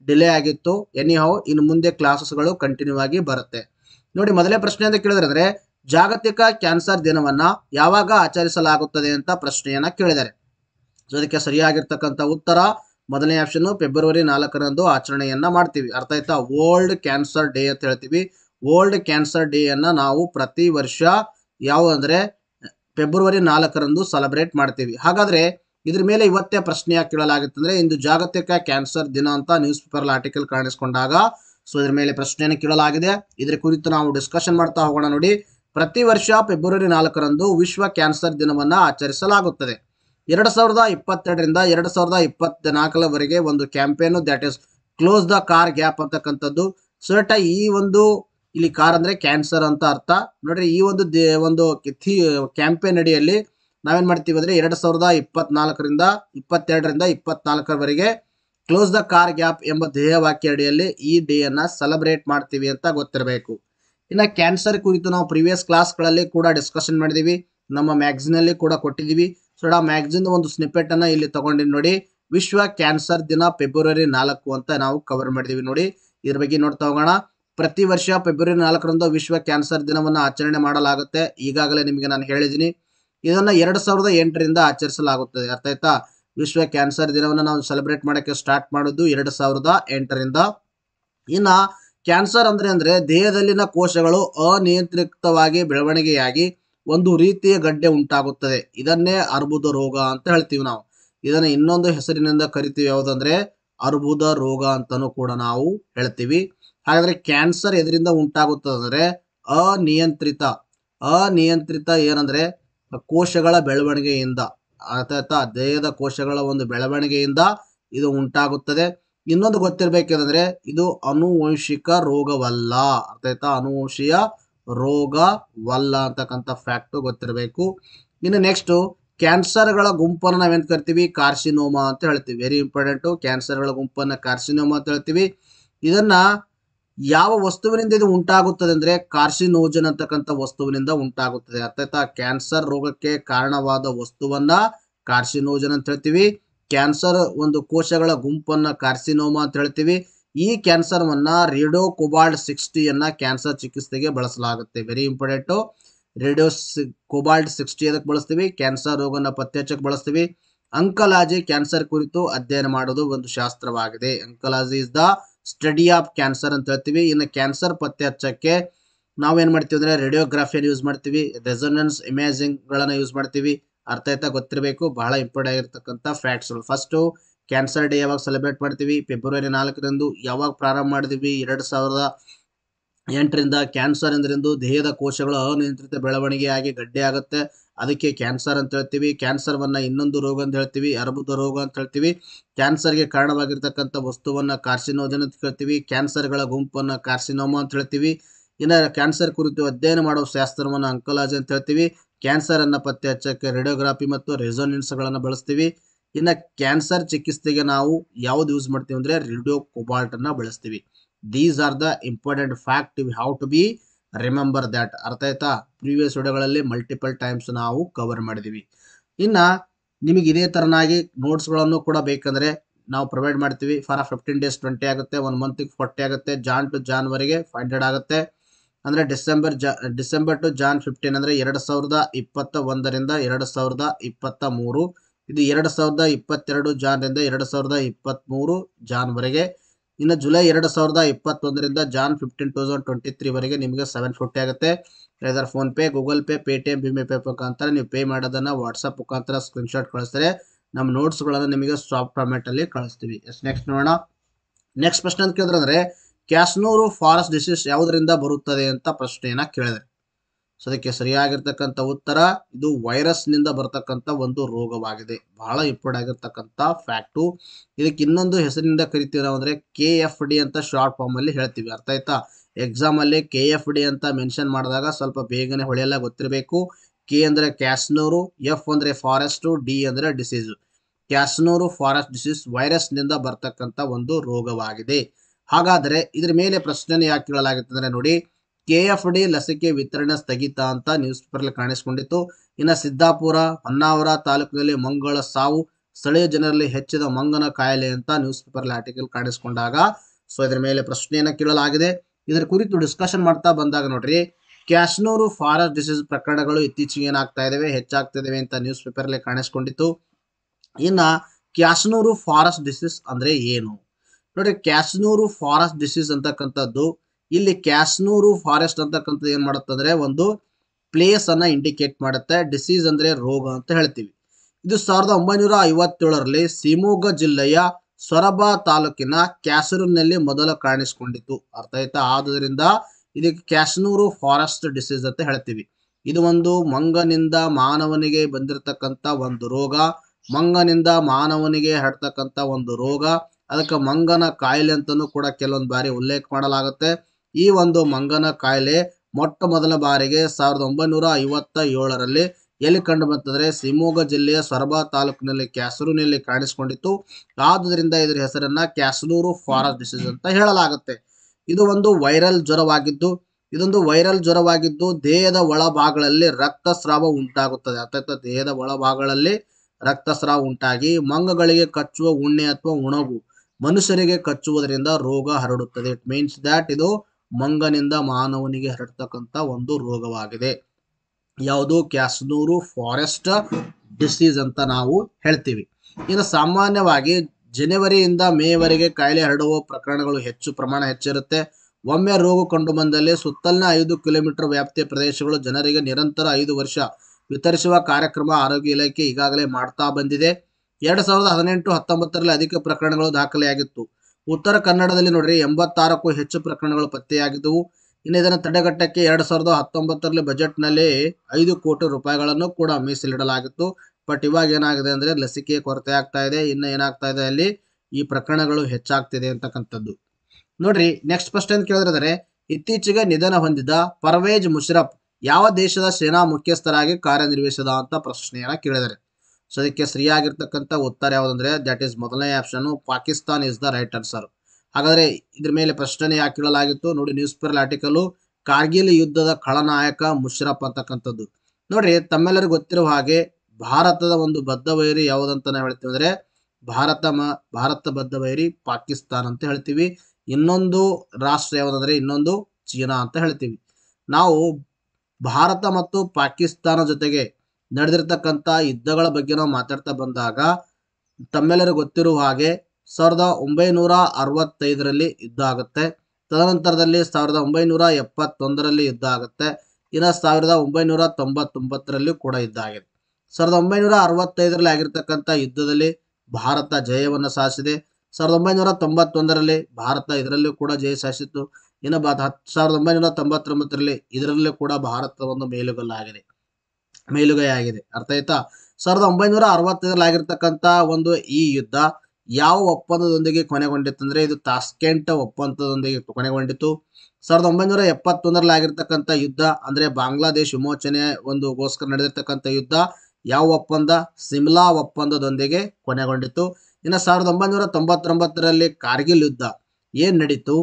ಡಿಲೇ ಆಗಿತ್ತು ಎನಿ ಹೌ ಇನ್ನು ಮುಂದೆ ಕ್ಲಾಸಸ್ಗಳು ಕಂಟಿನ್ಯೂ ಆಗಿ ಬರುತ್ತೆ ನೋಡಿ ಮೊದಲೇ ಪ್ರಶ್ನೆ ಅಂತ ಕೇಳಿದ್ರೆ ಜಾಗತಿಕ ಕ್ಯಾನ್ಸರ್ ದಿನವನ್ನ ಯಾವಾಗ ಆಚರಿಸಲಾಗುತ್ತದೆ ಅಂತ ಪ್ರಶ್ನೆಯನ್ನ ಕೇಳಿದ್ದಾರೆ ಸೊ ಅದಕ್ಕೆ ಸರಿಯಾಗಿರ್ತಕ್ಕಂಥ ಉತ್ತರ ಮೊದಲನೇ ಆಪ್ಷನ್ ಫೆಬ್ರವರಿ ನಾಲ್ಕರಂದು ಆಚರಣೆಯನ್ನ ಮಾಡ್ತೀವಿ ಅರ್ಥ ಆಯ್ತಾ ವರ್ಲ್ಡ್ ಕ್ಯಾನ್ಸರ್ ಡೇ ಅಂತ ಹೇಳ್ತೀವಿ ವರ್ಲ್ಡ್ ಕ್ಯಾನ್ಸರ್ ಡೇ ಅನ್ನ ನಾವು ಪ್ರತಿ ವರ್ಷ ಯಾವ ಅಂದ್ರೆ ಫೆಬ್ರವರಿ ನಾಲ್ಕರಂದು ಸೆಲೆಬ್ರೇಟ್ ಮಾಡ್ತೀವಿ ಹಾಗಾದ್ರೆ ಇದ್ರ ಮೇಲೆ ಇವತ್ತೇ ಪ್ರಶ್ನೆಯ ಕೇಳಲಾಗುತ್ತೆ ಅಂದ್ರೆ ಇಂದು ಜಾಗತಿಕ ಕ್ಯಾನ್ಸರ್ ದಿನ ಅಂತ ನ್ಯೂಸ್ ಪೇಪರ್ ಆರ್ಟಿಕಲ್ ಕಾಣಿಸ್ಕೊಂಡಾಗ ಸೊ ಇದ್ರ ಮೇಲೆ ಪ್ರಶ್ನೆಯನ್ನು ಕೇಳಲಾಗಿದೆ ಇದ್ರ ಕುರಿತು ನಾವು ಡಿಸ್ಕಷನ್ ಮಾಡ್ತಾ ಹೋಗೋಣ ನೋಡಿ ಪ್ರತಿ ವರ್ಷ ಫೆಬ್ರವರಿ ನಾಲ್ಕರಂದು ವಿಶ್ವ ಕ್ಯಾನ್ಸರ್ ದಿನವನ್ನ ಆಚರಿಸಲಾಗುತ್ತದೆ ಎರಡು ಸಾವಿರದ ಇಪ್ಪತ್ತೆರಡರಿಂದ ಎರಡು ಸಾವಿರದ ನಾಲ್ಕರವರೆಗೆ ಒಂದು campaign that is close the care gap ಅಂತಕ್ಕಂಥದ್ದು ಸೊರಟ ಈ ಒಂದು ಇಲ್ಲಿ ಕಾರ್ ಅಂದ್ರೆ ಕ್ಯಾನ್ಸರ್ ಅಂತ ಅರ್ಥ ನೋಡ್ರಿ ಈ ಒಂದು ದೇ ಒಂದು ಕ್ಯಾಂಪೇನ್ ಅಡಿಯಲ್ಲಿ ನಾವೇನ್ ಮಾಡ್ತೀವಿ ಅಂದರೆ ಎರಡು ಸಾವಿರದ ಇಪ್ಪತ್ನಾಲ್ಕರಿಂದ ಇಪ್ಪತ್ತೆರಡರಿಂದ ಇಪ್ಪತ್ನಾಲ್ಕರವರೆಗೆ ಕ್ಲೋಸ್ ದ ಕಾರ್ ಗ್ಯಾಪ್ ಎಂಬ ಧ್ಯೇಯವಾಕ್ಯ ಅಡಿಯಲ್ಲಿ ಈ ಡೇ ಅನ್ನ ಸೆಲೆಬ್ರೇಟ್ ಮಾಡ್ತೀವಿ ಅಂತ ಗೊತ್ತಿರಬೇಕು ಇನ್ನು ಕ್ಯಾನ್ಸರ್ ಕುರಿತು ನಾವು ಪ್ರಿವಿಯಸ್ ಕ್ಲಾಸ್ಗಳಲ್ಲಿ ಕೂಡ ಡಿಸ್ಕಷನ್ ಮಾಡಿದೀವಿ ನಮ್ಮ ಅಲ್ಲಿ ಕೂಡ ಕೊಟ್ಟಿದ್ದೀವಿ ಸೊ ಆ ಮ್ಯಾಗ್ಝಿನ್ ಒಂದು ಅನ್ನ ಇಲ್ಲಿ ತಗೊಂಡಿ ನೋಡಿ ವಿಶ್ವ ಕ್ಯಾನ್ಸರ್ ದಿನ ಫೆಬ್ರವರಿ ನಾಲ್ಕು ಅಂತ ನಾವು ಕವರ್ ಮಾಡಿದೀವಿ ನೋಡಿ ಇದ್ರ ಬಗ್ಗೆ ನೋಡ್ತಾ ಹೋಗೋಣ ಪ್ರತಿ ವರ್ಷ ಫೆಬ್ರವರಿ ನಾಲ್ಕರಂದು ವಿಶ್ವ ಕ್ಯಾನ್ಸರ್ ದಿನವನ್ನು ಆಚರಣೆ ಮಾಡಲಾಗುತ್ತೆ ಈಗಾಗಲೇ ನಿಮಗೆ ನಾನು ಹೇಳಿದ್ದೀನಿ ಇದನ್ನ ಎರಡ್ ಸಾವಿರದ ಎಂಟರಿಂದ ಆಚರಿಸಲಾಗುತ್ತದೆ ಅರ್ಥ ಆಯ್ತಾ ವಿಶ್ವ ಕ್ಯಾನ್ಸರ್ ದಿನವನ್ನು ನಾವು ಸೆಲೆಬ್ರೇಟ್ ಮಾಡೋಕ್ಕೆ ಸ್ಟಾರ್ಟ್ ಮಾಡಿದ್ದು ಎರಡು ಸಾವಿರದ ಎಂಟರಿಂದ ಇನ್ನು ಕ್ಯಾನ್ಸರ್ ಅಂದ್ರೆ ಅಂದ್ರೆ ದೇಹದಲ್ಲಿನ ಕೋಶಗಳು ಅನಿಯಂತ್ರಿತವಾಗಿ ಬೆಳವಣಿಗೆಯಾಗಿ ಒಂದು ರೀತಿಯ ಗಡ್ಡೆ ಉಂಟಾಗುತ್ತದೆ ಇದನ್ನೇ ಅರ್ಬುದ ರೋಗ ಅಂತ ಹೇಳ್ತೀವಿ ನಾವು ಇದನ್ನು ಇನ್ನೊಂದು ಹೆಸರಿನಿಂದ ಕರಿತೀವಿ ಯಾವುದಂದ್ರೆ ಅರ್ಬುದ ರೋಗ ಅಂತಲೂ ಕೂಡ ನಾವು ಹೇಳ್ತೀವಿ ಹಾಗಾದ್ರೆ ಕ್ಯಾನ್ಸರ್ ಎದರಿಂದ ಉಂಟಾಗುತ್ತದೆ ಅಂದ್ರೆ ಅನಿಯಂತ್ರಿತ ಅನಿಯಂತ್ರಿತ ಏನಂದ್ರೆ ಕೋಶಗಳ ಬೆಳವಣಿಗೆಯಿಂದ ಅರ್ಥ ದೇಹದ ಕೋಶಗಳ ಒಂದು ಬೆಳವಣಿಗೆಯಿಂದ ಇದು ಉಂಟಾಗುತ್ತದೆ ಇನ್ನೊಂದು ಗೊತ್ತಿರಬೇಕೆಂದ್ರೆ ಇದು ಅನುವಂಶಿಕ ರೋಗವಲ್ಲ ಅರ್ಥಾಯ್ತಾ ಅನುವಂಶೀಯ ರೋಗವಲ್ಲ ಅಂತಕ್ಕಂಥ ಫ್ಯಾಕ್ಟು ಗೊತ್ತಿರಬೇಕು ಇನ್ನು ನೆಕ್ಸ್ಟು ಕ್ಯಾನ್ಸರ್ಗಳ ಗುಂಪನ್ನು ನಾವೇನು ಕರಿತೀವಿ ಕಾರ್ಸಿನೋಮಾ ಅಂತ ಹೇಳ್ತೀವಿ ವೆರಿ ಇಂಪಾರ್ಟೆಂಟು ಕ್ಯಾನ್ಸರ್ಗಳ ಗುಂಪನ್ನು ಕಾರ್ಸಿನೋಮಾ ಅಂತ ಹೇಳ್ತೀವಿ ಇದನ್ನು ಯಾವ ವಸ್ತುವಿನಿಂದ ಇದು ಉಂಟಾಗುತ್ತದೆ ಅಂದ್ರೆ ಕಾರ್ಸಿನೋಜನ್ ಅಂತಕ್ಕಂಥ ವಸ್ತುವಿನಿಂದ ಉಂಟಾಗುತ್ತದೆ ಅರ್ಥಾಯ್ತ ಕ್ಯಾನ್ಸರ್ ರೋಗಕ್ಕೆ ಕಾರಣವಾದ ವಸ್ತುವನ್ನ ಕಾರ್ಸಿನೋಜನ್ ಅಂತ ಹೇಳ್ತೀವಿ ಕ್ಯಾನ್ಸರ್ ಒಂದು ಕೋಶಗಳ ಗುಂಪನ್ನ ಕಾರ್ಸಿನೋಮಾ ಅಂತ ಹೇಳ್ತೀವಿ ಈ ಕ್ಯಾನ್ಸರ್ವನ್ನ ರೇಡೋ ಸಿಕ್ಸ್ಟಿ ಸಿಕ್ಸ್ಟಿಯನ್ನ ಕ್ಯಾನ್ಸರ್ ಚಿಕಿತ್ಸೆಗೆ ಬಳಸಲಾಗುತ್ತೆ very important radio cobalt sixty ಅದಕ್ಕೆ ಬಳಸ್ತೀವಿ ಕ್ಯಾನ್ಸರ್ ರೋಗನ ಪತ್ತೆ ಹಚ್ಚಕ್ಕೆ ಬಳಸ್ತೀವಿ ಅಂಕಲಾಜಿ ಕ್ಯಾನ್ಸರ್ ಕುರಿತು ಅಧ್ಯಯನ ಮಾಡೋದು ಒಂದು ಶಾಸ್ತ್ರವಾಗಿದೆ oncology is the study of cancer ಅಂತ ಹೇಳ್ತೀವಿ ಇನ್ನು ಕ್ಯಾನ್ಸರ್ ಪತ್ತೆ ಹಚ್ಚಕ್ಕೆ ನಾವೇನು ಮಾಡ್ತೀವಿ ಅಂದರೆ ರೇಡಿಯೋಗ್ರಫಿಯನ್ನು ಯೂಸ್ ಮಾಡ್ತೀವಿ ರೆಸೊನೆನ್ಸ್ ಇಮೇಜಿಂಗ್ಗಳನ್ನು ಯೂಸ್ ಮಾಡ್ತೀವಿ ಅರ್ಥ ಆಯ್ತಾ ಗೊತ್ತಿರಬೇಕು ಬಹಳ ಇಂಪಾರ್ಟೆಂಟ್ ಆಗಿರ್ತಕ್ಕಂಥ ಫ್ಯಾಕ್ಟ್ಸ್ಗಳು ಫಸ್ಟು ಕ್ಯಾನ್ಸರ್ ಡೇ ಯಾವಾಗ ಸೆಲೆಬ್ರೇಟ್ ಮಾಡ್ತೀವಿ ಫೆಬ್ರವರಿ ನಾಲ್ಕರಂದು ಯಾವಾಗ ಪ್ರಾರಂಭ ಮಾಡಿದ್ವಿ ಎರಡು ಸಾವಿರದ ಎಂಟರಿಂದ ಕ್ಯಾನ್ಸರ್ ಅಂದ್ರಿಂದ ದೇಹದ ಕೋಶಗಳು ಅನಿಯಂತ್ರಿತ ಬೆಳವಣಿಗೆಯಾಗಿ ಗಡ್ಡೆಯಾಗುತ್ತೆ ಅದಕ್ಕೆ ಕ್ಯಾನ್ಸರ್ ಅಂತ ಹೇಳ್ತೀವಿ ಕ್ಯಾನ್ಸರ್ವನ್ನು ಇನ್ನೊಂದು ರೋಗ ಅಂತ ಹೇಳ್ತೀವಿ ಅರ್ಬುದ ರೋಗ ಅಂತ ಹೇಳ್ತೀವಿ ಕ್ಯಾನ್ಸರ್ಗೆ ಕಾರಣವಾಗಿರ್ತಕ್ಕಂಥ ವಸ್ತುವನ್ನು ಕಾರ್ಸಿನೋಜನ್ ಅಂತ ಕೇಳ್ತೀವಿ ಕ್ಯಾನ್ಸರ್ಗಳ ಗುಂಪನ್ನು ಕಾರ್ಸಿನೋಮ ಅಂತ ಹೇಳ್ತೀವಿ ಇನ್ನು ಕ್ಯಾನ್ಸರ್ ಕುರಿತು ಅಧ್ಯಯನ ಮಾಡುವ ಶಾಸ್ತ್ರವನ್ನು ಅಂಕಲಾಜ್ ಅಂತ ಹೇಳ್ತೀವಿ ಕ್ಯಾನ್ಸರನ್ನು ಪತ್ತೆ ಹಚ್ಚಕ್ಕೆ ರೇಡಿಯೋಗ್ರಾಫಿ ಮತ್ತು ರೆಸೋನೆನ್ಸ್ಗಳನ್ನು ಬಳಸ್ತೀವಿ ಇನ್ನು ಕ್ಯಾನ್ಸರ್ ಚಿಕಿತ್ಸೆಗೆ ನಾವು ಯಾವ್ದು ಯೂಸ್ ಮಾಡ್ತೀವಿ ಅಂದರೆ ರೇಡಿಯೋ ಕೊಬಾಲ್ಟನ್ನು ಬಳಸ್ತೀವಿ these are the important fact we have to be remember that ಅರ್ಥ ಆಯ್ತಾ ಪ್ರೀವಿಯಸ್ ವಿಡಿಯೋಗಳಲ್ಲಿ ಮಲ್ಟಿಪಲ್ ಟೈಮ್ಸ್ ನಾವು ಕವರ್ ಮಾಡಿದ್ದೀವಿ ಇನ್ನು ನಿಮಗೆ ಇದೇ ಥರನಾಗಿ ನೋಟ್ಸ್ಗಳನ್ನು ಕೂಡ ಬೇಕಂದ್ರೆ ನಾವು ಪ್ರೊವೈಡ್ ಮಾಡ್ತೀವಿ ಫಾರ್ ಫಿಫ್ಟೀನ್ ಡೇಸ್ ಟ್ವೆಂಟಿ ಆಗುತ್ತೆ ಒನ್ ಮಂತಿಗೆ ಫೋರ್ಟಿ ಆಗುತ್ತೆ ಜಾನ್ ಟು ಜಾನ್ವರಿಗೆ ಫೈವ್ ಹಂಡ್ರೆಡ್ ಆಗುತ್ತೆ ಅಂದ್ರೆ December December to Jan fifteen ಅಂದರೆ ಎರಡು ಸಾವಿರದ ಇಪ್ಪತ್ತ ಒಂದರಿಂದ ಎರಡು ಸಾವಿರದ ಇಪ್ಪತ್ತ ಮೂರು ಇದು ಎರಡು ಸಾವಿರದ ಇಪ್ಪತ್ತೆರಡು ಜಾನ್ರಿಂದ ಎರಡು ಸಾವಿರದ ಇಪ್ಪತ್ತ್ ಇಪ್ಪತ್ತ್ಮೂರು ಜಾನ್ವರೆಗೆ ಇನ್ನು ಜುಲೈ ಎರಡು ಸಾವಿರದ ಇಪ್ಪತ್ತೊಂದರಿಂದ Jan fifteen two thousand twenty ತ್ರೀವರೆಗೆ ನಿಮಗೆ ಸೆವೆನ್ ಫಿಫ್ಟಿ ಆಗುತ್ತೆ ಇದರ ಫೋನ್ಪೇ ಗೂಗಲ್ ಪೇ ಪೇಟಿಎಂ ವಿಮೆ ಪೇ ಮುಖಾಂತರ ನೀವು ಪೇ ಮಾಡೋದನ್ನು ವಾಟ್ಸಪ್ ಮುಖಾಂತರ ಸ್ಕ್ರೀನ್ಶಾಟ್ ಕಳಿಸ್ತಾರೆ ನಮ್ಮ ನೋಟ್ಸ್ಗಳನ್ನು ನಿಮಗೆ ಸಾಫ್ಟ್ ಫಾರ್ಮೆಟಲ್ಲಿ ಕಳಿಸ್ತೀವಿ ಎಸ್ ನೆಕ್ಸ್ಟ್ ನೋಡೋಣ ನೆಕ್ಸ್ಟ್ ಪ್ರಶ್ನೆ ಅಂತ ಕೇಳಿದ್ರೆ ಅಂದರೆ ಕ್ಯಾಸ್ನೂರು ಫಾರೆಸ್ಟ್ ಡಿಸೀಸ್ ಯಾವುದರಿಂದ ಬರುತ್ತದೆ ಅಂತ ಪ್ರಶ್ನೆಯನ್ನು ಕೇಳಿದೆ ಸೊ ಅದಕ್ಕೆ ಸರಿಯಾಗಿರ್ತಕ್ಕಂಥ ಉತ್ತರ ಇದು ವೈರಸ್ನಿಂದ ಬರ್ತಕ್ಕಂಥ ಒಂದು ರೋಗವಾಗಿದೆ ಬಹಳ ಇಂಪೋರ್ಟ್ ಆಗಿರ್ತಕ್ಕಂಥ ಫ್ಯಾಕ್ಟು ಇದಕ್ಕೆ ಇನ್ನೊಂದು ಹೆಸರಿನಿಂದ ಕರಿತೀವಿ ನಾವು ಅಂದರೆ ಕೆ ಎಫ್ ಡಿ ಅಂತ ಶಾರ್ಟ್ ಫಾರ್ಮಲ್ಲಿ ಹೇಳ್ತೀವಿ ಅರ್ಥ ಆಯ್ತಾ ಎಕ್ಸಾಮಲ್ಲಿ ಕೆ ಎಫ್ ಡಿ ಅಂತ ಮೆನ್ಷನ್ ಮಾಡಿದಾಗ ಸ್ವಲ್ಪ ಬೇಗನೆ ಹೊಳೆಯಲ್ಲ ಗೊತ್ತಿರಬೇಕು ಕೆ ಅಂದರೆ ಕ್ಯಾಸ್ನೋರು ಎಫ್ ಅಂದರೆ ಫಾರೆಸ್ಟು ಡಿ ಅಂದರೆ ಡಿಸೀಸ್ ಕ್ಯಾಸ್ನೋರು ಫಾರೆಸ್ಟ್ ಡಿಸೀಸ್ ವೈರಸ್ನಿಂದ ಬರ್ತಕ್ಕಂಥ ಒಂದು ರೋಗವಾಗಿದೆ ಹಾಗಾದರೆ ಇದರ ಮೇಲೆ ಪ್ರಶ್ನೆ ಯಾಕೆ ಕೇಳಲಾಗುತ್ತೆ ನೋಡಿ ಕೆ ಎಫ್ ಡಿ ಲಸಿಕೆ ವಿತರಣೆ ಸ್ಥಗಿತ ಅಂತ ನ್ಯೂಸ್ ಪೇಪರ್ಲ್ಲಿ ಕಾಣಿಸಿಕೊಂಡಿತ್ತು ಇನ್ನು ಸಿದ್ದಾಪುರ ಹೊನ್ನಾವರ ತಾಲೂಕಿನಲ್ಲಿ ಮಂಗಳ ಸಾವು ಸ್ಥಳೀಯ ಜನರಲ್ಲಿ ಹೆಚ್ಚಿದ ಮಂಗನ ಕಾಯಿಲೆ ಅಂತ ನ್ಯೂಸ್ ಪೇಪರ್ಲ್ಲಿ ಆರ್ಟಿಕಲ್ ಕಾಣಿಸಿಕೊಂಡಾಗ ಸೊ ಇದರ ಮೇಲೆ ಪ್ರಶ್ನೆಯನ್ನು ಕೇಳಲಾಗಿದೆ ಇದರ ಕುರಿತು ಡಿಸ್ಕಷನ್ ಮಾಡ್ತಾ ಬಂದಾಗ ನೋಡ್ರಿ ಕ್ಯಾಶ್ನೂರು ಫಾರೆಸ್ಟ್ ಡಿಸೀಸ್ ಪ್ರಕರಣಗಳು ಇತ್ತೀಚೆಗೆ ಏನಾಗ್ತಾ ಇದಾವೆ ಹೆಚ್ಚಾಗ್ತಾ ಇದಾವೆ ಅಂತ ನ್ಯೂಸ್ ಪೇಪರ್ಲ್ಲಿ ಕಾಣಿಸ್ಕೊಂಡಿತ್ತು ಇನ್ನ ಕ್ಯಾಶ್ನೂರು ಫಾರೆಸ್ಟ್ ಡಿಸೀಸ್ ಅಂದ್ರೆ ಏನು ನೋಡಿ ಕ್ಯಾಶ್ನೂರು ಫಾರೆಸ್ಟ್ ಡಿಸೀಸ್ ಅಂತಕ್ಕಂಥದ್ದು ಇಲ್ಲಿ ಕ್ಯಾಸ್ನೂರು ಫಾರೆಸ್ಟ್ ಅಂತಕ್ಕಂಥದ್ದು ಏನ್ ಅಂದ್ರೆ ಒಂದು ಪ್ಲೇಸ್ ಅನ್ನ ಇಂಡಿಕೇಟ್ ಮಾಡುತ್ತೆ ಡಿಸೀಸ್ ಅಂದ್ರೆ ರೋಗ ಅಂತ ಹೇಳ್ತೀವಿ ಇದು ಸಾವಿರದ ಒಂಬೈನೂರ ಐವತ್ತೇಳರಲ್ಲಿ ಶಿವಮೊಗ್ಗ ಜಿಲ್ಲೆಯ ಸೊರಬ ತಾಲೂಕಿನ ಕ್ಯಾಸರೂರಿನಲ್ಲಿ ಮೊದಲು ಕಾಣಿಸಿಕೊಂಡಿತ್ತು ಅರ್ಥ ಆಯ್ತಾ ಆದ್ದರಿಂದ ಇದಕ್ಕೆ ಕ್ಯಾಸ್ನೂರು ಫಾರೆಸ್ಟ್ ಡಿಸೀಸ್ ಅಂತ ಹೇಳ್ತೀವಿ ಇದು ಒಂದು ಮಂಗನಿಂದ ಮಾನವನಿಗೆ ಬಂದಿರತಕ್ಕಂಥ ಒಂದು ರೋಗ ಮಂಗನಿಂದ ಮಾನವನಿಗೆ ಹರಡ್ತಕ್ಕಂಥ ಒಂದು ರೋಗ ಅದಕ್ಕೆ ಮಂಗನ ಕಾಯಿಲೆ ಅಂತಲೂ ಕೂಡ ಕೆಲವೊಂದು ಬಾರಿ ಉಲ್ಲೇಖ ಮಾಡಲಾಗುತ್ತೆ ಈ ಒಂದು ಮಂಗನ ಕಾಯಿಲೆ ಮೊಟ್ಟ ಮೊದಲ ಬಾರಿಗೆ ಸಾವಿರದ ಒಂಬೈನೂರ ಐವತ್ತ ಏಳರಲ್ಲಿ ಎಲ್ಲಿ ಕಂಡು ಬಂತಂದ್ರೆ ಶಿವಮೊಗ್ಗ ಜಿಲ್ಲೆಯ ಸೊರಬ ತಾಲೂಕಿನಲ್ಲಿ ಕ್ಯಾಸರೂನಲ್ಲಿ ಕಾಣಿಸಿಕೊಂಡಿತ್ತು ಆದುದರಿಂದ ಇದರ ಹೆಸರನ್ನ ಕ್ಯಾಸನೂರು ಫಾರೆಸ್ಟ್ ಡಿಸೀಸ್ ಅಂತ ಹೇಳಲಾಗುತ್ತೆ ಇದು ಒಂದು ವೈರಲ್ ಜ್ವರವಾಗಿದ್ದು ಇದೊಂದು ವೈರಲ್ ಜ್ವರವಾಗಿದ್ದು ದೇಹದ ಒಳಭಾಗಗಳಲ್ಲಿ ರಕ್ತಸ್ರಾವ ಉಂಟಾಗುತ್ತದೆ ಅತ್ಯಂತ ದೇಹದ ಒಳಭಾಗಗಳಲ್ಲಿ ರಕ್ತಸ್ರಾವ ಉಂಟಾಗಿ ಮಂಗಗಳಿಗೆ ಕಚ್ಚುವ ಉಣ್ಣೆ ಅಥವಾ ಉಣಗು ಮನುಷ್ಯರಿಗೆ ಕಚ್ಚುವುದರಿಂದ ರೋಗ ಹರಡುತ್ತದೆ ಇಟ್ ಮೀನ್ಸ್ ದ್ಯಾಟ್ ಇದು ಮಂಗನಿಂದ ಮಾನವನಿಗೆ ಹರಡ್ತಕ್ಕಂಥ ಒಂದು ರೋಗವಾಗಿದೆ ಯಾವುದು ಕ್ಯಾಸ್ನೂರು ಫಾರೆಸ್ಟ್ ಡಿಸೀಸ್ ಅಂತ ನಾವು ಹೇಳ್ತೀವಿ ಇನ್ನು ಸಾಮಾನ್ಯವಾಗಿ ಜನವರಿಯಿಂದ ಮೇವರೆಗೆ ಕಾಯಿಲೆ ಹರಡುವ ಪ್ರಕರಣಗಳು ಹೆಚ್ಚು ಪ್ರಮಾಣ ಹೆಚ್ಚಿರುತ್ತೆ ಒಮ್ಮೆ ರೋಗ ಕಂಡು ಬಂದಲ್ಲಿ ಸುತ್ತಲಿನ ಐದು ಕಿಲೋಮೀಟರ್ ವ್ಯಾಪ್ತಿಯ ಪ್ರದೇಶಗಳು ಜನರಿಗೆ ನಿರಂತರ ಐದು ವರ್ಷ ವಿತರಿಸುವ ಕಾರ್ಯಕ್ರಮ ಆರೋಗ್ಯ ಇಲಾಖೆ ಈಗಾಗಲೇ ಮಾಡ್ತಾ ಬಂದಿದೆ ಎರಡು ಸಾವಿರದ ಹದಿನೆಂಟು ಹತ್ತೊಂಬತ್ತರಲ್ಲಿ ಅಧಿಕ ಪ್ರಕರಣಗಳು ದಾಖಲೆಯಾಗಿತ್ತು ಉತ್ತರ ಕನ್ನಡದಲ್ಲಿ ನೋಡ್ರಿ ಎಂಬತ್ತಾರಕ್ಕೂ ಹೆಚ್ಚು ಪ್ರಕರಣಗಳು ಪತ್ತೆಯಾಗಿದ್ದವು ಇನ್ನು ಇದನ್ನು ತಡೆಗಟ್ಟಕ್ಕೆ ಎರಡು ಸಾವಿರದ ಹತ್ತೊಂಬತ್ತರಲ್ಲಿ ಬಜೆಟ್ನಲ್ಲಿ ಐದು ಕೋಟಿ ರೂಪಾಯಿಗಳನ್ನು ಕೂಡ ಮೀಸಲಿಡಲಾಗಿತ್ತು ಬಟ್ ಇವಾಗ ಏನಾಗಿದೆ ಅಂದರೆ ಲಸಿಕೆ ಕೊರತೆ ಆಗ್ತಾ ಇದೆ ಇನ್ನು ಏನಾಗ್ತಾ ಇದೆ ಅಲ್ಲಿ ಈ ಪ್ರಕರಣಗಳು ಹೆಚ್ಚಾಗ್ತಿದೆ ಅಂತಕ್ಕಂಥದ್ದು ನೋಡ್ರಿ ನೆಕ್ಸ್ಟ್ ಪ್ರಶ್ನೆ ಅಂತ ಕೇಳಿದ್ರೆ ಇತ್ತೀಚೆಗೆ ನಿಧನ ಹೊಂದಿದ ಪರ್ವೇಜ್ ಮುಷರಫ್ ಯಾವ ದೇಶದ ಸೇನಾ ಮುಖ್ಯಸ್ಥರಾಗಿ ಕಾರ್ಯನಿರ್ವಹಿಸಿದ ಅಂತ ಪ್ರಶ್ನೆಯನ್ನು ಕೇಳಿದರೆ ಸೊ ಅದಕ್ಕೆ ಸರಿಯಾಗಿರ್ತಕ್ಕಂಥ ಉತ್ತರ ಯಾವುದಂದ್ರೆ ದಟ್ ಈಸ್ ಮೊದಲನೇ option Pakistan is the right answer ಹಾಗಾದರೆ ಇದ್ರ ಮೇಲೆ ಪ್ರಶ್ನೆ ಯಾಕೆ ಕೇಳಲಾಗಿತ್ತು ನೋಡಿ ನ್ಯೂಸ್ ಪೇಪರ್ ಆರ್ಟಿಕಲ್ ಕಾರ್ಗಿಲ್ ಯುದ್ಧದ ಖಳನಾಯಕ ಮುಷರಪ್ ಅಂತಕ್ಕಂಥದ್ದು ನೋಡ್ರಿ ತಮ್ಮೆಲ್ಲರಿಗೂ ಗೊತ್ತಿರುವ ಹಾಗೆ ಭಾರತದ ಒಂದು ಬದ್ಧ ವೈರಿ ಯಾವುದಂತ ನಾವು ಹೇಳ್ತೀವಿ ಅಂದ್ರೆ ಭಾರತ ಮ ಭಾರತ ಬದ್ಧ ವೈರಿ ಪಾಕಿಸ್ತಾನ ಅಂತ ಹೇಳ್ತೀವಿ ಇನ್ನೊಂದು ರಾಷ್ಟ್ರ ಯಾವುದಂದ್ರೆ ಇನ್ನೊಂದು ಚೀನಾ ಅಂತ ಹೇಳ್ತೀವಿ ನಾವು ಭಾರತ ಮತ್ತು ಪಾಕಿಸ್ತಾನ ಜೊತೆಗೆ ನಡೆದಿರ್ತಕ್ಕಂಥ ಯುದ್ಧಗಳ ಬಗ್ಗೆ ನಾವು ಮಾತಾಡ್ತಾ ಬಂದಾಗ ತಮ್ಮೆಲ್ಲರಿಗೂ ಗೊತ್ತಿರುವ ಹಾಗೆ ಸಾವಿರದ ಒಂಬೈನೂರ ಅರವತ್ತೈದರಲ್ಲಿ ಯುದ್ಧ ಆಗುತ್ತೆ ತದನಂತರದಲ್ಲಿ ಸಾವಿರದ ಒಂಬೈನೂರ ಎಪ್ಪತ್ತೊಂದರಲ್ಲಿ ಯುದ್ಧ ಆಗುತ್ತೆ ಇನ್ನು ಸಾವಿರದ ಒಂಬೈನೂರ ತೊಂಬತ್ತೊಂಬತ್ತರಲ್ಲಿ ಕೂಡ ಯುದ್ಧ ಆಗಿದೆ ಸಾವಿರದ ಒಂಬೈನೂರ ಅರವತ್ತೈದರಲ್ಲಿ ಆಗಿರ್ತಕ್ಕಂಥ ಯುದ್ಧದಲ್ಲಿ ಭಾರತ ಜಯವನ್ನು ಸಾಧಿಸಿದೆ ಸಾವಿರದ ಒಂಬೈನೂರ ತೊಂಬತ್ತೊಂದರಲ್ಲಿ ಭಾರತ ಇದರಲ್ಲೂ ಕೂಡ ಜಯ ಸಾಧಿಸಿತ್ತು ಇನ್ನು ಬಾ ಸಾವಿರದ ಒಂಬೈನೂರ ತೊಂಬತ್ತೊಂಬತ್ತರಲ್ಲಿ ಇದರಲ್ಲೂ ಕೂಡ ಭಾರತ ಒಂದು ಮೇಲುಗಲ್ಲಾಗಿದೆ ಮೇಲುಗೈ ಆಗಿದೆ ಅರ್ಥ ಆಯ್ತಾ ಸಾವಿರದ ಒಂಬೈನೂರ ಆಗಿರ್ತಕ್ಕಂಥ ಒಂದು ಈ ಯುದ್ಧ ಯಾವ ಒಪ್ಪಂದದೊಂದಿಗೆ ಕೊನೆಗೊಂಡಿತ್ತು ಅಂದ್ರೆ ಇದು ತಾಸ್ಕೆಂಟ್ ಒಪ್ಪಂದದೊಂದಿಗೆ ಕೊನೆಗೊಂಡಿತ್ತು ಸಾವಿರದ ಒಂಬೈನೂರ ಎಪ್ಪತ್ತೊಂದರಲ್ಲಿ ಆಗಿರ್ತಕ್ಕಂಥ ಯುದ್ಧ ಅಂದ್ರೆ ಬಾಂಗ್ಲಾದೇಶ್ ವಿಮೋಚನೆ ಒಂದು ಗೋಸ್ಕರ ನಡೆದಿರ್ತಕ್ಕಂಥ ಯುದ್ಧ ಯಾವ ಒಪ್ಪಂದ ಸಿಮ್ಲಾ ಒಪ್ಪಂದದೊಂದಿಗೆ ಕೊನೆಗೊಂಡಿತ್ತು ಇನ್ನು ಸಾವಿರದ ಒಂಬೈನೂರ ತೊಂಬತ್ತೊಂಬತ್ತರಲ್ಲಿ ಕಾರ್ಗಿಲ್ ಯುದ್ಧ ಏನ್ ನಡೀತು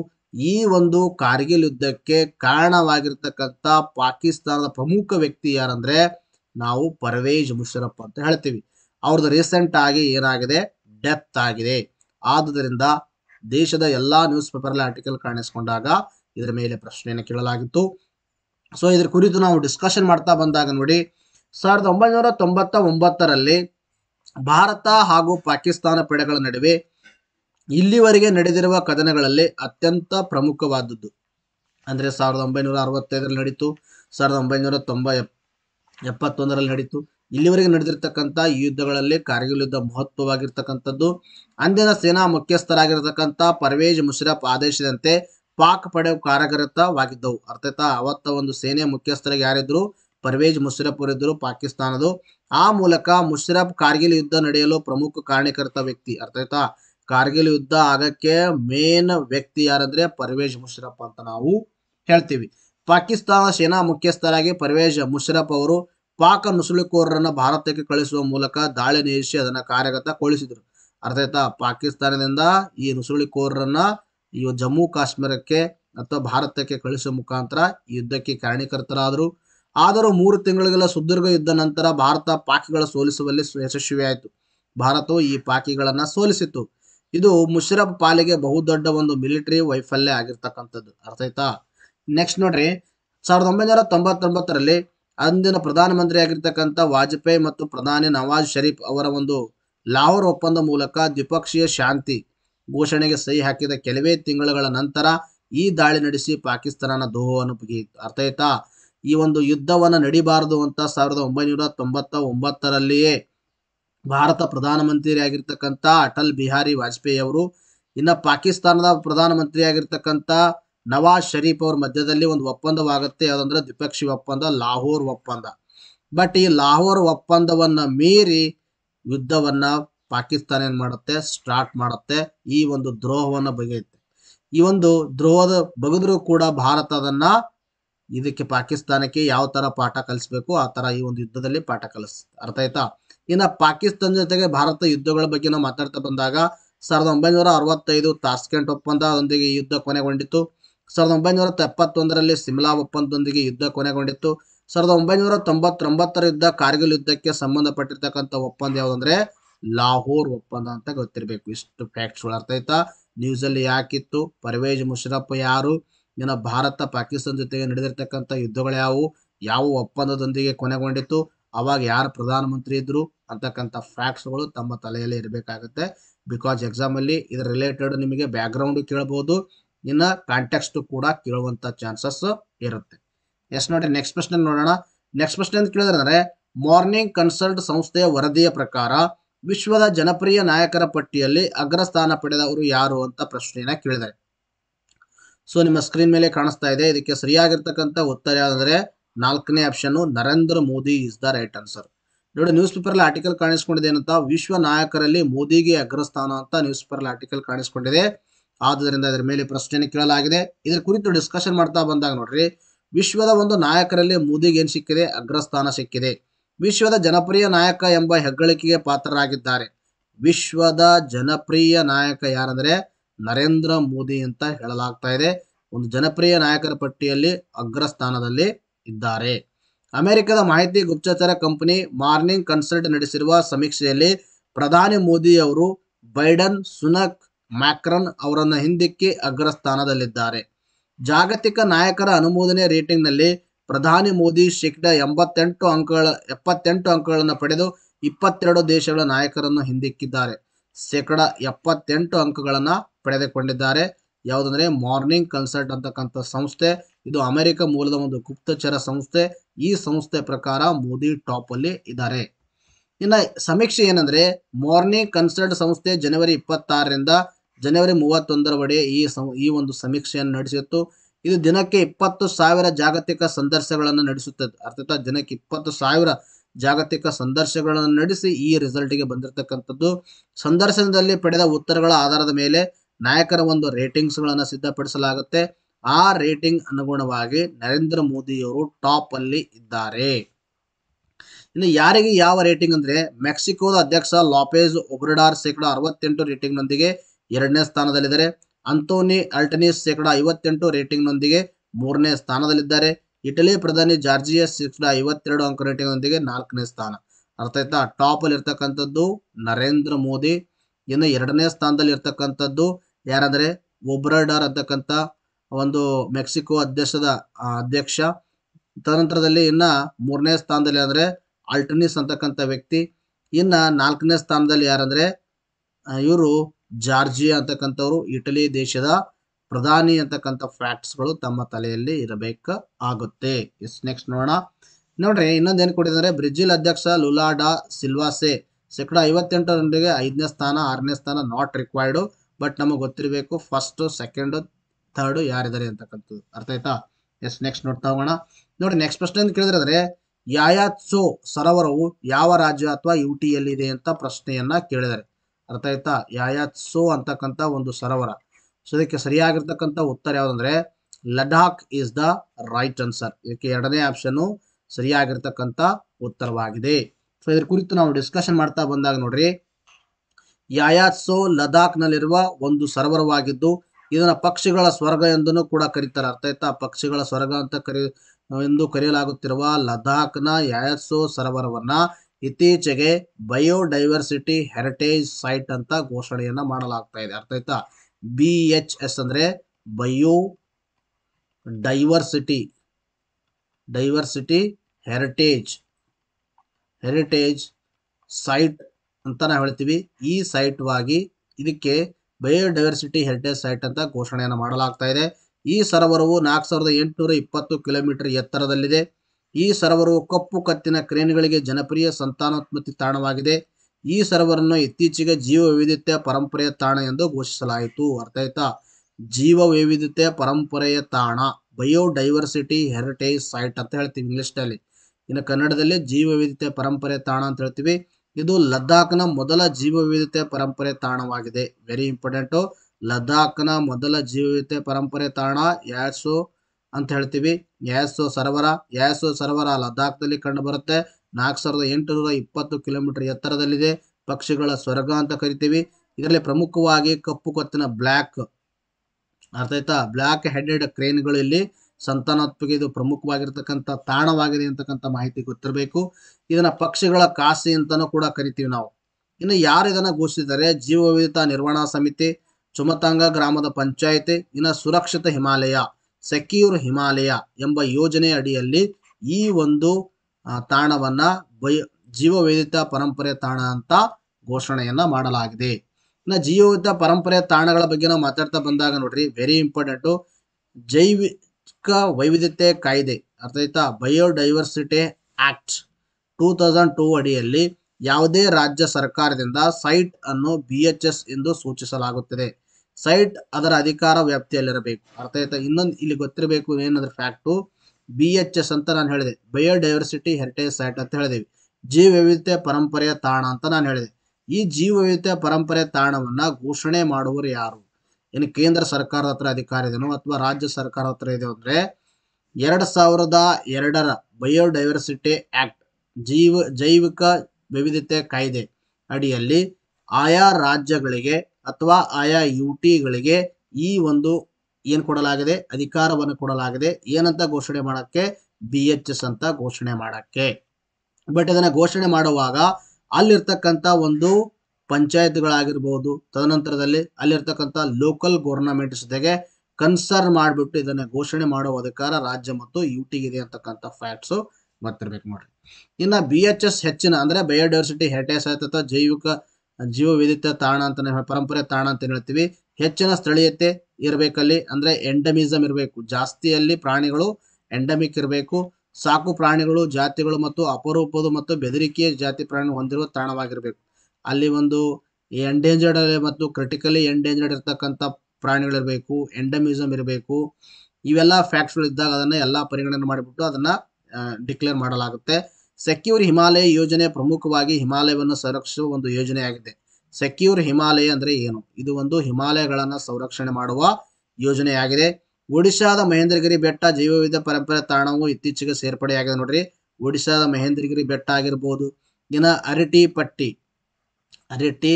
ಈ ಒಂದು ಕಾರ್ಗಿಲ್ ಯುದ್ಧಕ್ಕೆ ಕಾರಣವಾಗಿರ್ತಕ್ಕಂಥ ಪಾಕಿಸ್ತಾನದ ಪ್ರಮುಖ ವ್ಯಕ್ತಿ ಯಾರಂದ್ರೆ ನಾವು ಪರ್ವೇಜ್ ಮುಷರಪ್ಪ ಅಂತ ಹೇಳ್ತೀವಿ ಅವ್ರದ್ದು ರೀಸೆಂಟ್ ಆಗಿ ಏನಾಗಿದೆ ಡೆತ್ ಆಗಿದೆ ಆದುದರಿಂದ ದೇಶದ ಎಲ್ಲಾ ನ್ಯೂಸ್ ಪೇಪರಲ್ಲಿ ಆರ್ಟಿಕಲ್ ಕಾಣಿಸ್ಕೊಂಡಾಗ ಇದರ ಮೇಲೆ ಪ್ರಶ್ನೆಯನ್ನು ಕೇಳಲಾಗಿತ್ತು ಸೊ ಇದ್ರ ಕುರಿತು ನಾವು ಡಿಸ್ಕಷನ್ ಮಾಡ್ತಾ ಬಂದಾಗ ನೋಡಿ ಸಾವಿರದ ಒಂಬೈನೂರ ತೊಂಬತ್ತ ಒಂಬತ್ತರಲ್ಲಿ ಭಾರತ ಹಾಗೂ ಪಾಕಿಸ್ತಾನ ಪಡೆಗಳ ನಡುವೆ ಇಲ್ಲಿವರೆಗೆ ನಡೆದಿರುವ ಕದನಗಳಲ್ಲಿ ಅತ್ಯಂತ ಪ್ರಮುಖವಾದದ್ದು ಅಂದರೆ ಸಾವಿರದ ಒಂಬೈನೂರ ಅರವತ್ತೈದರಲ್ಲಿ ನಡೀತು ಸಾವಿರದ ಒಂಬೈನೂರ ತೊಂಬ ಎಪ್ಪತ್ತೊಂದರಲ್ಲಿ ನಡೀತು ಇಲ್ಲಿವರೆಗೆ ನಡೆದಿರ್ತಕ್ಕಂಥ ಈ ಯುದ್ಧಗಳಲ್ಲಿ ಕಾರ್ಗಿಲ್ ಯುದ್ಧ ಮಹತ್ವವಾಗಿರ್ತಕ್ಕಂಥದ್ದು ಅಂದಿನ ಸೇನಾ ಮುಖ್ಯಸ್ಥರಾಗಿರ್ತಕ್ಕಂಥ ಪರ್ವೇಜ್ ಮುಷರಫ್ ಆದೇಶದಂತೆ ಪಾಕ್ ಪಡೆ ಕಾರ್ಯಗರತವಾಗಿದ್ದವು ಅರ್ಥಾತ್ ಅವತ್ತ ಒಂದು ಸೇನೆ ಮುಖ್ಯಸ್ಥರಿಗೆ ಯಾರಿದ್ರು ಪರ್ವೇಜ್ ಮುಷರಫ್ ಅವರಿದ್ದರು ಪಾಕಿಸ್ತಾನದು ಆ ಮೂಲಕ ಮುಷರಫ್ ಕಾರ್ಗಿಲ್ ಯುದ್ಧ ನಡೆಯಲು ಪ್ರಮುಖ ಕಾರಣೀಕರ್ತ ವ್ಯಕ್ತಿ ಅರ್ಥಾಯ್ತಾ ಕಾರ್ಗಿಲ್ ಯುದ್ಧ ಆಗಕ್ಕೆ ಮೇನ್ ವ್ಯಕ್ತಿ ಯಾರಂದ್ರೆ ಪರ್ವೇಜ್ ಮುಷರಫ್ ಅಂತ ನಾವು ಹೇಳ್ತೀವಿ ಪಾಕಿಸ್ತಾನ ಸೇನಾ ಮುಖ್ಯಸ್ಥರಾಗಿ ಪರ್ವೇಜ್ ಮುಷರಫ್ ಅವರು ಪಾಕ್ ನುಸುಳುಕೋರರನ್ನು ಭಾರತಕ್ಕೆ ಕಳಿಸುವ ಮೂಲಕ ದಾಳಿ ನಿಲ್ಲಿಸಿ ಅದನ್ನು ಕಾರ್ಯಗತಗೊಳಿಸಿದರು ಆಯ್ತಾ ಪಾಕಿಸ್ತಾನದಿಂದ ಈ ನುಸುಳುಕೋರರನ್ನ ಈ ಜಮ್ಮು ಕಾಶ್ಮೀರಕ್ಕೆ ಅಥವಾ ಭಾರತಕ್ಕೆ ಕಳಿಸುವ ಮುಖಾಂತರ ಯುದ್ಧಕ್ಕೆ ಕಾರಣೀಕರ್ತರಾದರು ಆದರೂ ಮೂರು ತಿಂಗಳಿಗೆಲ್ಲ ಸುದೀರ್ಘ ಯುದ್ಧ ನಂತರ ಭಾರತ ಪಾಕಿಗಳ ಸೋಲಿಸುವಲ್ಲಿ ಯಶಸ್ವಿಯಾಯಿತು ಭಾರತವು ಈ ಪಾಕಿಗಳನ್ನು ಸೋಲಿಸಿತು ಇದು ಮುಷರಫ್ ಪಾಲಿಗೆ ಬಹುದೊಡ್ಡ ಒಂದು ಮಿಲಿಟರಿ ವೈಫಲ್ಯ ಆಗಿರ್ತಕ್ಕಂಥದ್ದು ಆಯ್ತಾ ನೆಕ್ಸ್ಟ್ ನೋಡ್ರಿ ಸಾವಿರದ ಒಂಬೈನೂರ ತೊಂಬತ್ತೊಂಬತ್ತರಲ್ಲಿ ಅಂದಿನ ಪ್ರಧಾನಮಂತ್ರಿ ಆಗಿರ್ತಕ್ಕಂಥ ವಾಜಪೇಯಿ ಮತ್ತು ಪ್ರಧಾನಿ ನವಾಜ್ ಶರೀಫ್ ಅವರ ಒಂದು ಲಾಹೋರ್ ಒಪ್ಪಂದ ಮೂಲಕ ದ್ವಿಪಕ್ಷೀಯ ಶಾಂತಿ ಘೋಷಣೆಗೆ ಸಹಿ ಹಾಕಿದ ಕೆಲವೇ ತಿಂಗಳುಗಳ ನಂತರ ಈ ದಾಳಿ ನಡೆಸಿ ಪಾಕಿಸ್ತಾನ ದೋಹವನ್ನು ಬಗೆಯಿತು ಅರ್ಥ ಆಯ್ತಾ ಈ ಒಂದು ಯುದ್ಧವನ್ನು ನಡಿಬಾರದು ಅಂತ ಸಾವಿರದ ಒಂಬೈನೂರ ತೊಂಬತ್ತ ಒಂಬತ್ತರಲ್ಲಿಯೇ ಭಾರತ ಪ್ರಧಾನಮಂತ್ರಿ ಆಗಿರ್ತಕ್ಕಂಥ ಅಟಲ್ ಬಿಹಾರಿ ವಾಜಪೇಯಿ ಅವರು ಇನ್ನು ಪಾಕಿಸ್ತಾನದ ಪ್ರಧಾನಮಂತ್ರಿ ಆಗಿರ್ತಕ್ಕಂಥ ನವಾಜ್ ಶರೀಫ್ ಅವ್ರ ಮಧ್ಯದಲ್ಲಿ ಒಂದು ಒಪ್ಪಂದವಾಗುತ್ತೆ ಯಾವುದಂದ್ರೆ ದ್ವಿಪಕ್ಷೀಯ ಒಪ್ಪಂದ ಲಾಹೋರ್ ಒಪ್ಪಂದ ಬಟ್ ಈ ಲಾಹೋರ್ ಒಪ್ಪಂದವನ್ನ ಮೀರಿ ಯುದ್ಧವನ್ನ ಪಾಕಿಸ್ತಾನ ಏನ್ ಮಾಡುತ್ತೆ ಸ್ಟಾರ್ಟ್ ಮಾಡುತ್ತೆ ಈ ಒಂದು ದ್ರೋಹವನ್ನ ಬಗೆಯುತ್ತೆ ಈ ಒಂದು ದ್ರೋಹದ ಬಗೆದ್ರೂ ಕೂಡ ಭಾರತ ಅದನ್ನ ಇದಕ್ಕೆ ಪಾಕಿಸ್ತಾನಕ್ಕೆ ಯಾವ ತರ ಪಾಠ ಕಲಿಸ್ಬೇಕು ಆ ತರ ಈ ಒಂದು ಯುದ್ಧದಲ್ಲಿ ಪಾಠ ಕಲಿಸ್ ಅರ್ಥ ಆಯ್ತಾ ಇನ್ನ ಪಾಕಿಸ್ತಾನ ಜೊತೆಗೆ ಭಾರತ ಯುದ್ಧಗಳ ಬಗ್ಗೆ ನಾವು ಮಾತಾಡ್ತಾ ಬಂದಾಗ ಸಾವಿರದ ಒಂಬೈನೂರ ಅರವತ್ತೈದು ತಾಸ್ಕೆಂಟ್ ಒಪ್ಪಂದದೊಂದಿಗೆ ಯುದ್ಧ ಕೊನೆಗೊಂಡಿತ್ತು ಸಾವಿರದ ಒಂಬೈನೂರ ಎಪ್ಪತ್ತೊಂದರಲ್ಲಿ ಸಿಮ್ಲಾ ಒಪ್ಪಂದದೊಂದಿಗೆ ಯುದ್ಧ ಕೊನೆಗೊಂಡಿತ್ತು ಸಾವಿರದ ಒಂಬೈನೂರ ತೊಂಬತ್ತೊಂಬತ್ತರ ಯುದ್ಧ ಕಾರ್ಗಿಲ್ ಯುದ್ಧಕ್ಕೆ ಸಂಬಂಧಪಟ್ಟಿರ್ತಕ್ಕಂಥ ಒಪ್ಪಂದ ಯಾವುದಂದ್ರೆ ಲಾಹೋರ್ ಒಪ್ಪಂದ ಅಂತ ಗೊತ್ತಿರಬೇಕು ಇಷ್ಟು ಫ್ಯಾಕ್ಟ್ಸ್ಗಳು ಅರ್ಥ ಆಯ್ತಾ ನ್ಯೂಸಲ್ಲಿ ಯಾಕಿತ್ತು ಪರ್ವೇಜ್ ಮುಷರಫ್ ಯಾರು ಇನ್ನು ಭಾರತ ಪಾಕಿಸ್ತಾನ ಜೊತೆಗೆ ನಡೆದಿರ್ತಕ್ಕಂಥ ಯುದ್ಧಗಳು ಯಾವುವು ಯಾವ ಒಪ್ಪಂದದೊಂದಿಗೆ ಕೊನೆಗೊಂಡಿತ್ತು ಅವಾಗ ಯಾರು ಪ್ರಧಾನಮಂತ್ರಿ ಇದ್ರು ಅಂತಕ್ಕಂಥ ಫ್ಯಾಕ್ಟ್ಸ್ಗಳು ತಮ್ಮ ತಲೆಯಲ್ಲಿ ಇರಬೇಕಾಗುತ್ತೆ ಬಿಕಾಸ್ ಎಕ್ಸಾಮಲ್ಲಿ ಇದ್ರ ರಿಲೇಟೆಡ್ ನಿಮಗೆ ಬ್ಯಾಕ್ ಗ್ರೌಂಡ್ ಕೇಳಬಹುದು ಇನ್ನ ಕಾಂಟ್ಯಾಕ್ಸ್ಟ್ ಕೂಡ ಕೇಳುವಂತ ಚಾನ್ಸಸ್ ಇರುತ್ತೆ ಎಸ್ ನೋಡಿ ನೆಕ್ಸ್ಟ್ ಪ್ರಶ್ನೆ ನೋಡೋಣ ನೆಕ್ಸ್ಟ್ ಪ್ರಶ್ನೆ ಅಂತ ಕೇಳಿದ್ರೆ ಮಾರ್ನಿಂಗ್ ಕನ್ಸಲ್ಟ್ ಸಂಸ್ಥೆಯ ವರದಿಯ ಪ್ರಕಾರ ವಿಶ್ವದ ಜನಪ್ರಿಯ ನಾಯಕರ ಪಟ್ಟಿಯಲ್ಲಿ ಅಗ್ರಸ್ಥಾನ ಪಡೆದವರು ಯಾರು ಅಂತ ಪ್ರಶ್ನೆಯನ್ನ ಕೇಳಿದ್ದಾರೆ ಸೊ ನಿಮ್ಮ ಸ್ಕ್ರೀನ್ ಮೇಲೆ ಕಾಣಿಸ್ತಾ ಇದೆ ಇದಕ್ಕೆ ಸರಿಯಾಗಿರ್ತಕ್ಕಂಥ ಉತ್ತರ ಯಾವುದಂದ್ರೆ ನಾಲ್ಕನೇ option Narendra Modi is the right answer ನೋಡಿ ನ್ಯೂಸ್ ಪೇಪರ್ ಅಲ್ಲಿ ಆರ್ಟಿಕಲ್ ಕಾಣಿಸ್ಕೊಂಡಿದೆ ಏನಂತ ವಿಶ್ವ ನಾಯಕರಲ್ಲಿ ಮೋದಿಗೆ ಅಗ್ರಸ್ಥಾನ ಅಂತ ನ್ಯೂಸ್ ಪೇಪರ್ ಆರ್ಟಿಕಲ್ ಕಾಣಿಸ್ಕೊಂಡಿದೆ ಆದ್ದರಿಂದ ಇದರ ಮೇಲೆ ಪ್ರಶ್ನೆಯನ್ನು ಕೇಳಲಾಗಿದೆ ಇದರ ಕುರಿತು ಡಿಸ್ಕಷನ್ ಮಾಡ್ತಾ ಬಂದಾಗ ನೋಡ್ರಿ ವಿಶ್ವದ ಒಂದು ನಾಯಕರಲ್ಲಿ ಮೋದಿಗೆ ಏನ್ ಸಿಕ್ಕಿದೆ ಅಗ್ರಸ್ಥಾನ ಸಿಕ್ಕಿದೆ ವಿಶ್ವದ ಜನಪ್ರಿಯ ನಾಯಕ ಎಂಬ ಹೆಗ್ಗಳಿಕೆಗೆ ಪಾತ್ರರಾಗಿದ್ದಾರೆ ವಿಶ್ವದ ಜನಪ್ರಿಯ ನಾಯಕ ಯಾರಂದ್ರೆ ನರೇಂದ್ರ ಮೋದಿ ಅಂತ ಹೇಳಲಾಗ್ತಾ ಇದೆ ಒಂದು ಜನಪ್ರಿಯ ನಾಯಕರ ಪಟ್ಟಿಯಲ್ಲಿ ಅಗ್ರಸ್ಥಾನದಲ್ಲಿ ಇದ್ದಾರೆ ಅಮೆರಿಕದ ಮಾಹಿತಿ ಗುಪ್ತಚರ ಕಂಪನಿ ಮಾರ್ನಿಂಗ್ ಕನ್ಸಲ್ಟ್ ನಡೆಸಿರುವ ಸಮೀಕ್ಷೆಯಲ್ಲಿ ಪ್ರಧಾನಿ ಮೋದಿ ಅವರು ಬೈಡನ್ ಸುನಕ್ ಮ್ಯಾಕ್ರನ್ ಅವರನ್ನು ಹಿಂದಕ್ಕೆ ಅಗ್ರಸ್ಥಾನದಲ್ಲಿದ್ದಾರೆ ಜಾಗತಿಕ ನಾಯಕರ ಅನುಮೋದನೆ ರೇಟಿಂಗ್ನಲ್ಲಿ ಪ್ರಧಾನಿ ಮೋದಿ ಶೇಕಡ ಎಂಬತ್ತೆಂಟು ಅಂಕಗಳ ಎಪ್ಪತ್ತೆಂಟು ಅಂಕಗಳನ್ನು ಪಡೆದು ಇಪ್ಪತ್ತೆರಡು ದೇಶಗಳ ನಾಯಕರನ್ನು ಹಿಂದಿಕ್ಕಿದ್ದಾರೆ ಶೇಕಡ ಎಪ್ಪತ್ತೆಂಟು ಅಂಕಗಳನ್ನು ಪಡೆದುಕೊಂಡಿದ್ದಾರೆ ಯಾವುದಂದ್ರೆ ಮಾರ್ನಿಂಗ್ ಕನ್ಸಲ್ಟ್ ಅಂತಕ್ಕಂಥ ಸಂಸ್ಥೆ ಇದು ಅಮೆರಿಕ ಮೂಲದ ಒಂದು ಗುಪ್ತಚರ ಸಂಸ್ಥೆ ಈ ಸಂಸ್ಥೆ ಪ್ರಕಾರ ಮೋದಿ ಟಾಪ್ ಅಲ್ಲಿ ಇದ್ದಾರೆ ಇನ್ನು ಸಮೀಕ್ಷೆ ಏನಂದ್ರೆ ಮಾರ್ನಿಂಗ್ ಕನ್ಸಲ್ಟ್ ಸಂಸ್ಥೆ ಜನವರಿ ಇಪ್ಪತ್ತಾರರಿಂದ ಜನವರಿ ಮೂವತ್ತೊಂದರ ವಡೆ ಈ ಈ ಒಂದು ಸಮೀಕ್ಷೆಯನ್ನು ನಡೆಸಿತ್ತು ಇದು ದಿನಕ್ಕೆ ಇಪ್ಪತ್ತು ಸಾವಿರ ಜಾಗತಿಕ ಸಂದರ್ಶಗಳನ್ನು ನಡೆಸುತ್ತದೆ ಅರ್ಥಾತ್ ದಿನಕ್ಕೆ ಇಪ್ಪತ್ತು ಸಾವಿರ ಜಾಗತಿಕ ಸಂದರ್ಶಗಳನ್ನು ನಡೆಸಿ ಈ ರಿಸಲ್ಟ್ಗೆ ಬಂದಿರತಕ್ಕಂಥದ್ದು ಸಂದರ್ಶನದಲ್ಲಿ ಪಡೆದ ಉತ್ತರಗಳ ಆಧಾರದ ಮೇಲೆ ನಾಯಕರ ಒಂದು ರೇಟಿಂಗ್ಸ್ಗಳನ್ನು ಸಿದ್ಧಪಡಿಸಲಾಗುತ್ತೆ ಆ ರೇಟಿಂಗ್ ಅನುಗುಣವಾಗಿ ನರೇಂದ್ರ ಮೋದಿಯವರು ಟಾಪ್ ಅಲ್ಲಿ ಇದ್ದಾರೆ ಇನ್ನು ಯಾರಿಗೆ ಯಾವ ರೇಟಿಂಗ್ ಅಂದ್ರೆ ಮೆಕ್ಸಿಕೋದ ಅಧ್ಯಕ್ಷ ಲಾಪೇಜ್ ಒಬ್ರಡಾರ್ ಶೇಕಡಾ ಅರವತ್ತೆಂಟು ರೇಟಿಂಗ್ನೊಂದಿಗೆ ಎರಡನೇ ಸ್ಥಾನದಲ್ಲಿದ್ದಾರೆ ಅಂತೋನಿ ಅಲ್ಟನೀಸ್ ಶೇಕಡ ಐವತ್ತೆಂಟು ರೇಟಿಂಗ್ನೊಂದಿಗೆ ಮೂರನೇ ಸ್ಥಾನದಲ್ಲಿದ್ದಾರೆ ಇಟಲಿ ಪ್ರಧಾನಿ ಜಾರ್ಜಿಯಸ್ ಶೇಕಡ ಐವತ್ತೆರಡು ಅಂಕ ರೇಟಿಂಗ್ನೊಂದಿಗೆ ನಾಲ್ಕನೇ ಸ್ಥಾನ ಅರ್ಥ ಆಯ್ತಾ ಟಾಪ್ ಅಲ್ಲಿ ಇರ್ತಕ್ಕಂಥದ್ದು ನರೇಂದ್ರ ಮೋದಿ ಇನ್ನು ಎರಡನೇ ಸ್ಥಾನದಲ್ಲಿ ಇರ್ತಕ್ಕಂಥದ್ದು ಯಾರಂದ್ರೆ ಒಬ್ರಡರ್ ಅಂತಕ್ಕಂಥ ಒಂದು ಮೆಕ್ಸಿಕೋ ಅಧ್ಯಕ್ಷದ ಅಧ್ಯಕ್ಷ ತದನಂತರದಲ್ಲಿ ಇನ್ನ ಮೂರನೇ ಸ್ಥಾನದಲ್ಲಿ ಅಂದ್ರೆ ಅಲ್ಟನಿಸ್ ಅಂತಕ್ಕಂಥ ವ್ಯಕ್ತಿ ಇನ್ನ ನಾಲ್ಕನೇ ಸ್ಥಾನದಲ್ಲಿ ಯಾರಂದ್ರೆ ಇವರು ಜಾರ್ಜಿಯಾ ಅಂತಕ್ಕಂಥವ್ರು ಇಟಲಿ ದೇಶದ ಪ್ರಧಾನಿ ಅಂತಕ್ಕಂಥ ಫ್ಯಾಕ್ಟ್ಸ್ಗಳು ತಮ್ಮ ತಲೆಯಲ್ಲಿ ಇರಬೇಕು ಆಗುತ್ತೆ ಎಸ್ ನೆಕ್ಸ್ಟ್ ನೋಡೋಣ ನೋಡ್ರಿ ಏನ್ ಕೊಟ್ಟಿದ್ದಾರೆ ಬ್ರೆಜಿಲ್ ಅಧ್ಯಕ್ಷ ಲುಲಾಡಾ ಸಿಲ್ವಾಸೆ ಶೇಕಡ ಐವತ್ತೆಂಟರೊಂದಿಗೆ ಐದನೇ ಸ್ಥಾನ ಆರನೇ ಸ್ಥಾನ ನಾಟ್ ರಿಕ್ವೈರ್ಡು ಬಟ್ ನಮಗೆ ಗೊತ್ತಿರಬೇಕು ಫಸ್ಟು ಸೆಕೆಂಡು ಥರ್ಡು ಯಾರಿದ್ದಾರೆ ಅಂತಕ್ಕಂಥದ್ದು ಅರ್ಥ ಆಯ್ತಾ ಎಸ್ ನೆಕ್ಸ್ಟ್ ನೋಡ್ತಾ ಹೋಗೋಣ ನೋಡಿ ನೆಕ್ಸ್ಟ್ ಪ್ರಶ್ನೆ ಅಂತ ಕೇಳಿದ್ರೆ ಯಾಯಾತ್ಸೋ ಸರೋವರವು ಯಾವ ರಾಜ್ಯ ಅಥವಾ ಯು ಟಿಯಲ್ಲಿದೆ ಅಂತ ಪ್ರಶ್ನೆಯನ್ನ ಕೇಳಿದ್ದಾರೆ ಅರ್ಥ ಆಯ್ತಾ ಯಾಯಾತ್ಸು ಅಂತಕ್ಕಂಥ ಒಂದು ಸರೋವರ ಸೊ ಇದಕ್ಕೆ ಸರಿಯಾಗಿರ್ತಕ್ಕಂಥ ಉತ್ತರ ಯಾವುದಂದ್ರೆ Ladakh is the right answer ಇದಕ್ಕೆ ಎರಡನೇ ಆಪ್ಷನ್ನು ಸರಿಯಾಗಿರ್ತಕ್ಕಂಥ ಉತ್ತರವಾಗಿದೆ ಸೊ ಇದ್ರ ಕುರಿತು ನಾವು ಡಿಸ್ಕಷನ್ ಮಾಡ್ತಾ ಬಂದಾಗ ನೋಡ್ರಿ ಯಾಯಾತ್ಸೋ ಲದಾಖ್ನಲ್ಲಿರುವ ಒಂದು ಸರೋವರವಾಗಿದ್ದು ಇದನ್ನು ಪಕ್ಷಿಗಳ ಸ್ವರ್ಗ ಎಂದೂ ಕೂಡ ಕರೀತಾರೆ ಅರ್ಥ ಆಯ್ತಾ ಪಕ್ಷಿಗಳ ಸ್ವರ್ಗ ಅಂತ ಕರಿ ಎಂದು ಕರೆಯಲಾಗುತ್ತಿರುವ ಯಾಯಾತ್ ಯಾಯಾತ್ಸೋ ಸರೋವರವನ್ನ ಇತ್ತೀಚೆಗೆ ಬಯೋಡೈವರ್ಸಿಟಿ ಹೆರಿಟೇಜ್ ಸೈಟ್ ಅಂತ ಘೋಷಣೆಯನ್ನು ಮಾಡಲಾಗ್ತಾ ಇದೆ ಅರ್ಥ ಆಯ್ತಾ ಬಿ ಎಚ್ ಎಸ್ ಅಂದರೆ biodiversity diversity heritage heritage site ಅಂತ ನಾವು ಹೇಳ್ತೀವಿ ಈ ಸೈಟ್ವಾಗಿ ಇದಕ್ಕೆ ಬಯೋಡೈವರ್ಸಿಟಿ ಹೆರಿಟೇಜ್ ಸೈಟ್ ಅಂತ ಘೋಷಣೆಯನ್ನು ಮಾಡಲಾಗ್ತಾ ಇದೆ ಈ ಸರೋವರವು ನಾಲ್ಕು ಸಾವಿರದ ಎಂಟುನೂರ ಇಪ್ಪತ್ತು ಕಿಲೋಮೀಟರ್ ಎತ್ತರದಲ್ಲಿದೆ ಈ ಸರ್ವರು ಕಪ್ಪು ಕತ್ತಿನ ಕ್ರೇನ್ಗಳಿಗೆ ಜನಪ್ರಿಯ ಸಂತಾನೋತ್ಪತ್ತಿ ತಾಣವಾಗಿದೆ ಈ ಸರ್ವರನ್ನು ಇತ್ತೀಚೆಗೆ ಜೀವ ವೈವಿಧ್ಯತೆಯ ಪರಂಪರೆಯ ತಾಣ ಎಂದು ಘೋಷಿಸಲಾಯಿತು ಆಯ್ತಾ ಜೀವ ವೈವಿಧ್ಯತೆಯ ಪರಂಪರೆಯ ತಾಣ ಬಯೋಡೈವರ್ಸಿಟಿ ಹೆರಿಟೇಜ್ ಸೈಟ್ ಅಂತ ಹೇಳ್ತೀವಿ ಇಂಗ್ಲಿಷ್ನಲ್ಲಿ ಇನ್ನು ಕನ್ನಡದಲ್ಲಿ ಜೀವ ವೈವಿಧ್ಯತೆಯ ಪರಂಪರೆ ತಾಣ ಅಂತ ಹೇಳ್ತೀವಿ ಇದು ಲಡಾಖ್ನ ಮೊದಲ ಜೀವ ವೈವಿಧ್ಯತೆಯ ಪರಂಪರೆ ತಾಣವಾಗಿದೆ ವೆರಿ ಇಂಪಾರ್ಟೆಂಟು ಲಡಾಖ್ನ ಮೊದಲ ಜೀವ ವೈವಿಧ್ಯತೆ ಪರಂಪರೆ ತಾಣ ಯಾಸು ಅಂತ ಹೇಳ್ತೀವಿ ಯಾಸೋ ಸರವರ ಗ್ಯಾಸು ಸರಬರ ಕಂಡು ಕಂಡುಬರುತ್ತೆ ನಾಲ್ಕು ಸಾವಿರದ ಎಂಟುನೂರ ಇಪ್ಪತ್ತು ಕಿಲೋಮೀಟರ್ ಎತ್ತರದಲ್ಲಿದೆ ಪಕ್ಷಿಗಳ ಸ್ವರ್ಗ ಅಂತ ಕರಿತೀವಿ ಇದರಲ್ಲಿ ಪ್ರಮುಖವಾಗಿ ಕಪ್ಪು ಕತ್ತಿನ ಬ್ಲ್ಯಾಕ್ ಅರ್ಥ ಆಯ್ತಾ ಬ್ಲ್ಯಾಕ್ ಹೆಡೆಡ್ ಗಳು ಇಲ್ಲಿ ಇದು ಪ್ರಮುಖವಾಗಿರ್ತಕ್ಕಂಥ ತಾಣವಾಗಿದೆ ಅಂತಕ್ಕಂಥ ಮಾಹಿತಿ ಗೊತ್ತಿರಬೇಕು ಇದನ್ನ ಪಕ್ಷಿಗಳ ಕಾಸಿ ಅಂತಾನೂ ಕೂಡ ಕರಿತೀವಿ ನಾವು ಇನ್ನು ಯಾರು ಇದನ್ನ ಘೋಷಿಸಿದರೆ ಜೀವ ನಿರ್ವಹಣಾ ಸಮಿತಿ ಚುಮತಾಂಗ ಗ್ರಾಮದ ಪಂಚಾಯಿತಿ ಇನ್ನು ಸುರಕ್ಷಿತ ಹಿಮಾಲಯ ಸೆಕ್ಯೂರ್ ಹಿಮಾಲಯ ಎಂಬ ಯೋಜನೆ ಅಡಿಯಲ್ಲಿ ಈ ಒಂದು ತಾಣವನ್ನ ಬಯ ಜೀವವೈವಿಧ್ಯ ಪರಂಪರೆ ತಾಣ ಅಂತ ಘೋಷಣೆಯನ್ನ ಮಾಡಲಾಗಿದೆ ಇನ್ನು ಜೀವವಿದ್ದ ಪರಂಪರೆ ತಾಣಗಳ ಬಗ್ಗೆ ನಾವು ಮಾತಾಡ್ತಾ ಬಂದಾಗ ನೋಡ್ರಿ ವೆರಿ ಇಂಪಾರ್ಟೆಂಟು ಜೈವಿಕ ವೈವಿಧ್ಯತೆ ಕಾಯ್ದೆ ಅರ್ಥಾಯ್ತಾ biodiversity act two thousand two ಅಡಿಯಲ್ಲಿ ಯಾವುದೇ ರಾಜ್ಯ ಸರ್ಕಾರದಿಂದ ಸೈಟ್ ಅನ್ನು ಬಿ ಎಚ್ ಎಸ್ ಎಂದು ಸೂಚಿಸಲಾಗುತ್ತದೆ ಸೈಟ್ ಅದರ ಅಧಿಕಾರ ವ್ಯಾಪ್ತಿಯಲ್ಲಿರಬೇಕು ಅರ್ಥ ಆಯ್ತಾ ಇನ್ನೊಂದು ಇಲ್ಲಿ ಗೊತ್ತಿರಬೇಕು ಏನಂದ್ರೆ ಫ್ಯಾಕ್ಟು ಬಿ ಎಚ್ ಎಸ್ ಅಂತ ನಾನು ಹೇಳಿದೆ ಬಯೋಡೈವರ್ಸಿಟಿ ಹೆರಿಟೇಜ್ ಸೈಟ್ ಅಂತ ಹೇಳಿದೆ ಜೀವ ವೈವಿಧ್ಯತೆ ಪರಂಪರೆಯ ತಾಣ ಅಂತ ನಾನು ಹೇಳಿದೆ ಈ ಜೀವ ವೈವಿಧ್ಯತೆ ಪರಂಪರೆಯ ತಾಣವನ್ನು ಘೋಷಣೆ ಮಾಡುವರು ಯಾರು ಏನು ಕೇಂದ್ರ ಸರ್ಕಾರದ ಹತ್ರ ಅಧಿಕಾರ ಇದೆಯೋ ಅಥವಾ ರಾಜ್ಯ ಸರ್ಕಾರ ಹತ್ರ ಇದೆ ಅಂದ್ರೆ ಎರಡ್ ಸಾವಿರದ ಎರಡರ ಬಯೋಡೈವರ್ಸಿಟಿ ಆಕ್ಟ್ ಜೀವ ಜೈವಿಕ ವಿವಿಧತೆ ಕಾಯ್ದೆ ಅಡಿಯಲ್ಲಿ ಆಯಾ ರಾಜ್ಯಗಳಿಗೆ ಅಥವಾ ಆಯಾ ಯು ಟಿಗಳಿಗೆ ಈ ಒಂದು ಏನು ಕೊಡಲಾಗಿದೆ ಅಧಿಕಾರವನ್ನು ಕೊಡಲಾಗಿದೆ ಏನಂತ ಘೋಷಣೆ ಮಾಡೋಕ್ಕೆ ಬಿ ಎಚ್ ಎಸ್ ಅಂತ ಘೋಷಣೆ ಮಾಡೋಕ್ಕೆ ಬಟ್ ಇದನ್ನು ಘೋಷಣೆ ಮಾಡುವಾಗ ಅಲ್ಲಿರ್ತಕ್ಕಂಥ ಒಂದು ಪಂಚಾಯತ್ಗಳಾಗಿರ್ಬೋದು ತದನಂತರದಲ್ಲಿ ಅಲ್ಲಿರ್ತಕ್ಕಂಥ ಲೋಕಲ್ ಗೌರ್ನಮೆಂಟ್ ಜೊತೆಗೆ ಕನ್ಸರ್ನ್ ಮಾಡಿಬಿಟ್ಟು ಇದನ್ನು ಘೋಷಣೆ ಮಾಡುವ ಅಧಿಕಾರ ರಾಜ್ಯ ಮತ್ತು ಯು ಇದೆ ಅಂತಕ್ಕಂಥ ಫ್ಯಾಕ್ಟ್ಸು ಮತ್ತಿರ್ಬೇಕು ನೋಡ್ರಿ ಇನ್ನು ಬಿ ಎಚ್ ಎಸ್ ಹೆಚ್ಚಿನ ಅಂದರೆ ಬಯೋಡೈವರ್ಸಿಟಿ ಹೆರಿಟೇಜ್ ಆಯ್ತು ಅಥವಾ ಜೈವಿಕ ಜೀವ ವೈವಿಧ್ಯ ತಾಣ ಅಂತಾನೆ ಪರಂಪರೆ ತಾಣ ಅಂತ ಹೇಳ್ತೀವಿ ಹೆಚ್ಚಿನ ಸ್ಥಳೀಯತೆ ಇರಬೇಕಲ್ಲಿ ಅಂದ್ರೆ ಎಂಡಮಿಸಮ್ ಇರಬೇಕು ಜಾಸ್ತಿಯಲ್ಲಿ ಪ್ರಾಣಿಗಳು ಎಂಡಮಿಕ್ ಇರಬೇಕು ಸಾಕು ಪ್ರಾಣಿಗಳು ಜಾತಿಗಳು ಮತ್ತು ಅಪರೂಪದ ಮತ್ತು ಬೆದರಿಕೆಯ ಜಾತಿ ಪ್ರಾಣಿ ಹೊಂದಿರುವ ತಾಣವಾಗಿರ್ಬೇಕು ಅಲ್ಲಿ ಒಂದು ಎಂಡೇಂಜರ್ಡ್ ಮತ್ತು ಕ್ರಿಟಿಕಲಿ ಎಂಡೇಂಜರ್ಡ್ ಇರ್ತಕ್ಕಂಥ ಪ್ರಾಣಿಗಳಿರಬೇಕು ಎಂಡಮಿಸಮ್ ಇರಬೇಕು ಇವೆಲ್ಲ ಇದ್ದಾಗ ಅದನ್ನ ಎಲ್ಲ ಪರಿಗಣನೆ ಮಾಡಿಬಿಟ್ಟು ಅದನ್ನ ಡಿಕ್ಲೇರ್ ಮಾಡಲಾಗುತ್ತೆ ಸೆಕ್ಯೂರ್ ಹಿಮಾಲಯ ಯೋಜನೆ ಪ್ರಮುಖವಾಗಿ ಹಿಮಾಲಯವನ್ನು ಸಂರಕ್ಷಿಸುವ ಒಂದು ಯೋಜನೆಯಾಗಿದೆ ಸೆಕ್ಯೂರ್ ಹಿಮಾಲಯ ಅಂದರೆ ಏನು ಇದು ಒಂದು ಹಿಮಾಲಯಗಳನ್ನು ಸಂರಕ್ಷಣೆ ಮಾಡುವ ಯೋಜನೆಯಾಗಿದೆ ಒಡಿಶಾದ ಮಹೇಂದ್ರಗಿರಿ ಬೆಟ್ಟ ಜೈವವಿಧ ಪರಂಪರೆ ತಾಣವು ಇತ್ತೀಚೆಗೆ ಸೇರ್ಪಡೆಯಾಗಿದೆ ನೋಡ್ರಿ ಒಡಿಶಾದ ಮಹೇಂದ್ರಗಿರಿ ಬೆಟ್ಟ ಆಗಿರ್ಬೋದು ಇನ್ನು ಅರಿಟಿ ಪಟ್ಟಿ ಅರಿಟಿ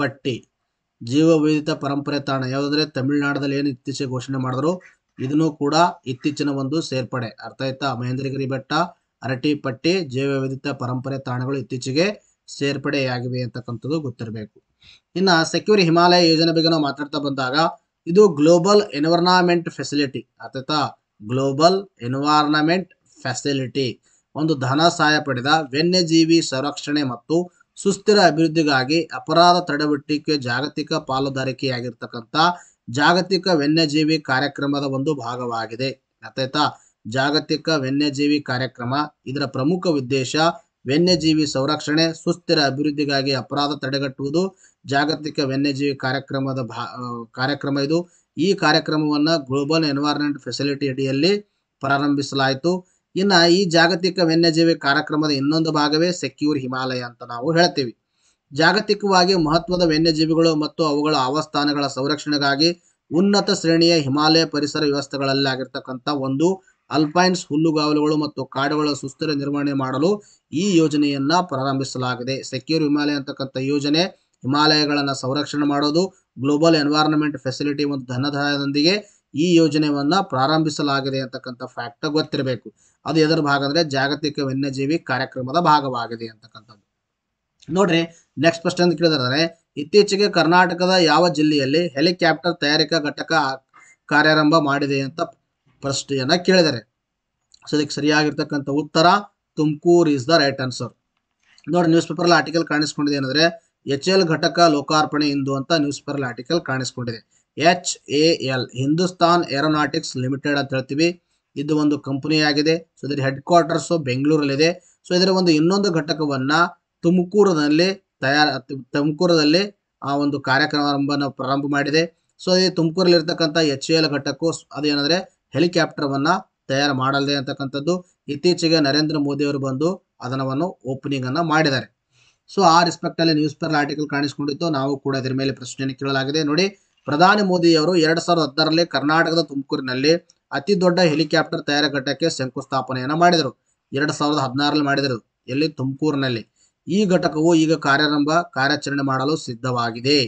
ಪಟ್ಟಿ ಜೀವವಿಧಿತ ಪರಂಪರೆ ತಾಣ ಯಾವುದಂದ್ರೆ ತಮಿಳುನಾಡದಲ್ಲಿ ಏನು ಇತ್ತೀಚೆಗೆ ಘೋಷಣೆ ಮಾಡಿದ್ರು ಇದನ್ನು ಕೂಡ ಇತ್ತೀಚಿನ ಒಂದು ಸೇರ್ಪಡೆ ಅರ್ಥ ಆಯ್ತಾ ಮಹೇಂದ್ರಗಿರಿ ಬೆಟ್ಟ ಅರಟಿಪಟ್ಟಿ ವಿವಿಧ ಪರಂಪರೆ ತಾಣಗಳು ಇತ್ತೀಚೆಗೆ ಸೇರ್ಪಡೆಯಾಗಿವೆ ಅಂತಕ್ಕಂಥದ್ದು ಗೊತ್ತಿರಬೇಕು ಇನ್ನು ಸೆಕ್ಯೂರ್ ಹಿಮಾಲಯ ಯೋಜನೆ ಬಗ್ಗೆ ನಾವು ಮಾತಾಡ್ತಾ ಬಂದಾಗ ಇದು ಗ್ಲೋಬಲ್ ಎನ್ವರ್ನಾಮೆಂಟ್ ಫೆಸಿಲಿಟಿ ಅಥವಾ ಗ್ಲೋಬಲ್ ಎನ್ವರ್ನಮೆಂಟ್ ಫೆಸಿಲಿಟಿ ಒಂದು ಧನ ಸಹಾಯ ಪಡೆದ ವನ್ಯಜೀವಿ ಸಂರಕ್ಷಣೆ ಮತ್ತು ಸುಸ್ಥಿರ ಅಭಿವೃದ್ಧಿಗಾಗಿ ಅಪರಾಧ ತಡೆಗಟ್ಟಿಕೆ ಜಾಗತಿಕ ಪಾಲುದಾರಿಕೆಯಾಗಿರ್ತಕ್ಕಂಥ ಜಾಗತಿಕ ವನ್ಯಜೀವಿ ಕಾರ್ಯಕ್ರಮದ ಒಂದು ಭಾಗವಾಗಿದೆ ಅರ್ಥಾಯ್ತಾ ಜಾಗತಿಕ ವನ್ಯಜೀವಿ ಕಾರ್ಯಕ್ರಮ ಇದರ ಪ್ರಮುಖ ಉದ್ದೇಶ ವನ್ಯಜೀವಿ ಸಂರಕ್ಷಣೆ ಸುಸ್ಥಿರ ಅಭಿವೃದ್ಧಿಗಾಗಿ ಅಪರಾಧ ತಡೆಗಟ್ಟುವುದು ಜಾಗತಿಕ ವನ್ಯಜೀವಿ ಕಾರ್ಯಕ್ರಮದ ಭಾ ಕಾರ್ಯಕ್ರಮ ಇದು ಈ ಕಾರ್ಯಕ್ರಮವನ್ನು ಗ್ಲೋಬಲ್ ಎನ್ವೈರನ್ಮೆಂಟ್ ಫೆಸಿಲಿಟಿ ಅಡಿಯಲ್ಲಿ ಪ್ರಾರಂಭಿಸಲಾಯಿತು ಇನ್ನು ಈ ಜಾಗತಿಕ ವನ್ಯಜೀವಿ ಕಾರ್ಯಕ್ರಮದ ಇನ್ನೊಂದು ಭಾಗವೇ ಸೆಕ್ಯೂರ್ ಹಿಮಾಲಯ ಅಂತ ನಾವು ಹೇಳ್ತೀವಿ ಜಾಗತಿಕವಾಗಿ ಮಹತ್ವದ ವನ್ಯಜೀವಿಗಳು ಮತ್ತು ಅವುಗಳ ಆವಾಸ್ಥಾನಗಳ ಸಂರಕ್ಷಣೆಗಾಗಿ ಉನ್ನತ ಶ್ರೇಣಿಯ ಹಿಮಾಲಯ ಪರಿಸರ ವ್ಯವಸ್ಥೆಗಳಲ್ಲಿ ಆಗಿರ್ತಕ್ಕಂಥ ಒಂದು ಅಲ್ಪೈನ್ಸ್ ಹುಲ್ಲುಗಾವಲುಗಳು ಮತ್ತು ಕಾಡುಗಳ ಸುಸ್ಥಿರ ನಿರ್ವಹಣೆ ಮಾಡಲು ಈ ಯೋಜನೆಯನ್ನ ಪ್ರಾರಂಭಿಸಲಾಗಿದೆ ಸೆಕ್ಯೂರ್ ಹಿಮಾಲಯ ಅಂತಕ್ಕಂಥ ಯೋಜನೆ ಹಿಮಾಲಯಗಳನ್ನು ಸಂರಕ್ಷಣೆ ಮಾಡೋದು ಗ್ಲೋಬಲ್ ಎನ್ವೈರನ್ಮೆಂಟ್ ಫೆಸಿಲಿಟಿ ಮತ್ತು ಧನದಾಯದೊಂದಿಗೆ ಈ ಯೋಜನೆಯನ್ನ ಪ್ರಾರಂಭಿಸಲಾಗಿದೆ ಅಂತಕ್ಕಂಥ ಫ್ಯಾಕ್ಟ್ ಗೊತ್ತಿರಬೇಕು ಅದು ಎದುರು ಭಾಗ ಅಂದ್ರೆ ಜಾಗತಿಕ ವನ್ಯಜೀವಿ ಕಾರ್ಯಕ್ರಮದ ಭಾಗವಾಗಿದೆ ಅಂತಕ್ಕಂಥದ್ದು ನೋಡ್ರಿ ನೆಕ್ಸ್ಟ್ ಪ್ರಶ್ನೆ ಅಂತ ಕೇಳಿದ್ರೆ ಇತ್ತೀಚೆಗೆ ಕರ್ನಾಟಕದ ಯಾವ ಜಿಲ್ಲೆಯಲ್ಲಿ ಹೆಲಿಕಾಪ್ಟರ್ ತಯಾರಿಕಾ ಘಟಕ ಕಾರ್ಯಾರಂಭ ಮಾಡಿದೆ ಅಂತ ಪ್ರಶ್ನೆಯನ್ನು ಕೇಳಿದ್ದಾರೆ ಸೊ ಇದಕ್ಕೆ ಸರಿಯಾಗಿರ್ತಕ್ಕಂಥ ಉತ್ತರ Tumakuru is the right answer ನೋಡಿ ನ್ಯೂಸ್ ಪೇಪರ್ ಆರ್ಟಿಕಲ್ ಕಾಣಿಸ್ಕೊಂಡಿದೆ ಏನಂದ್ರೆ ಎಚ್ ಎಲ್ ಘಟಕ ಲೋಕಾರ್ಪಣೆ ಇಂದು ಅಂತ ನ್ಯೂಸ್ ಪೇಪರ್ ಆರ್ಟಿಕಲ್ ಕಾಣಿಸ್ಕೊಂಡಿದೆ H A L Hindustan aeronautics limited ಅಂತ ಹೇಳ್ತೀವಿ ಇದು ಒಂದು ಕಂಪನಿಯಾಗಿದೆ ಸೊ ಇದರ ಹೆಡ್ ಬೆಂಗಳೂರಲ್ಲಿ ಬೆಂಗಳೂರಲ್ಲಿದೆ ಸೊ ಇದರ ಒಂದು ಇನ್ನೊಂದು ಘಟಕವನ್ನ ತುಮಕೂರಿನಲ್ಲಿ ತಯಾರ ತುಮಕೂರದಲ್ಲಿ ಆ ಒಂದು ಕಾರ್ಯಕ್ರಮ ಪ್ರಾರಂಭ ಮಾಡಿದೆ ಸೊ ತುಮಕೂರಲ್ಲಿ ಇರ್ತಕ್ಕಂಥ ಎಚ್ ಎಲ್ ಘಟಕ ಅದೇನಂದ್ರೆ ಹೆಲಿಕಾಪ್ಟರ್ವನ್ನು ತಯಾರು ಮಾಡಲಿದೆ ಅಂತಕ್ಕಂಥದ್ದು ಇತ್ತೀಚೆಗೆ ನರೇಂದ್ರ ಮೋದಿಯವರು ಬಂದು ಅದನ್ನು ಓಪನಿಂಗ್ ಅನ್ನು ಮಾಡಿದ್ದಾರೆ ಸೊ ಆ ರೆಸ್ಪೆಕ್ಟಲ್ಲಿ ನ್ಯೂಸ್ ಪೇಪರ್ ಆರ್ಟಿಕಲ್ ಕಾಣಿಸಿಕೊಂಡಿತ್ತು ನಾವು ಕೂಡ ಇದರ ಮೇಲೆ ಪ್ರಶ್ನೆಯನ್ನು ಕೇಳಲಾಗಿದೆ ನೋಡಿ ಪ್ರಧಾನಿ ಮೋದಿಯವರು ಎರಡು ಸಾವಿರದ ಹತ್ತರಲ್ಲಿ ಕರ್ನಾಟಕದ ತುಮಕೂರಿನಲ್ಲಿ ಅತಿ ದೊಡ್ಡ ಹೆಲಿಕಾಪ್ಟರ್ ತಯಾರ ಘಟಕಕ್ಕೆ ಶಂಕುಸ್ಥಾಪನೆಯನ್ನು ಮಾಡಿದರು ಎರಡು ಸಾವಿರದ ಹದಿನಾರಲ್ಲಿ ಮಾಡಿದರು ಎಲ್ಲಿ ತುಮಕೂರಿನಲ್ಲಿ ಈ ಘಟಕವು ಈಗ ಕಾರ್ಯಾರಂಭ ಕಾರ್ಯಾಚರಣೆ ಮಾಡಲು ಸಿದ್ಧವಾಗಿದೆ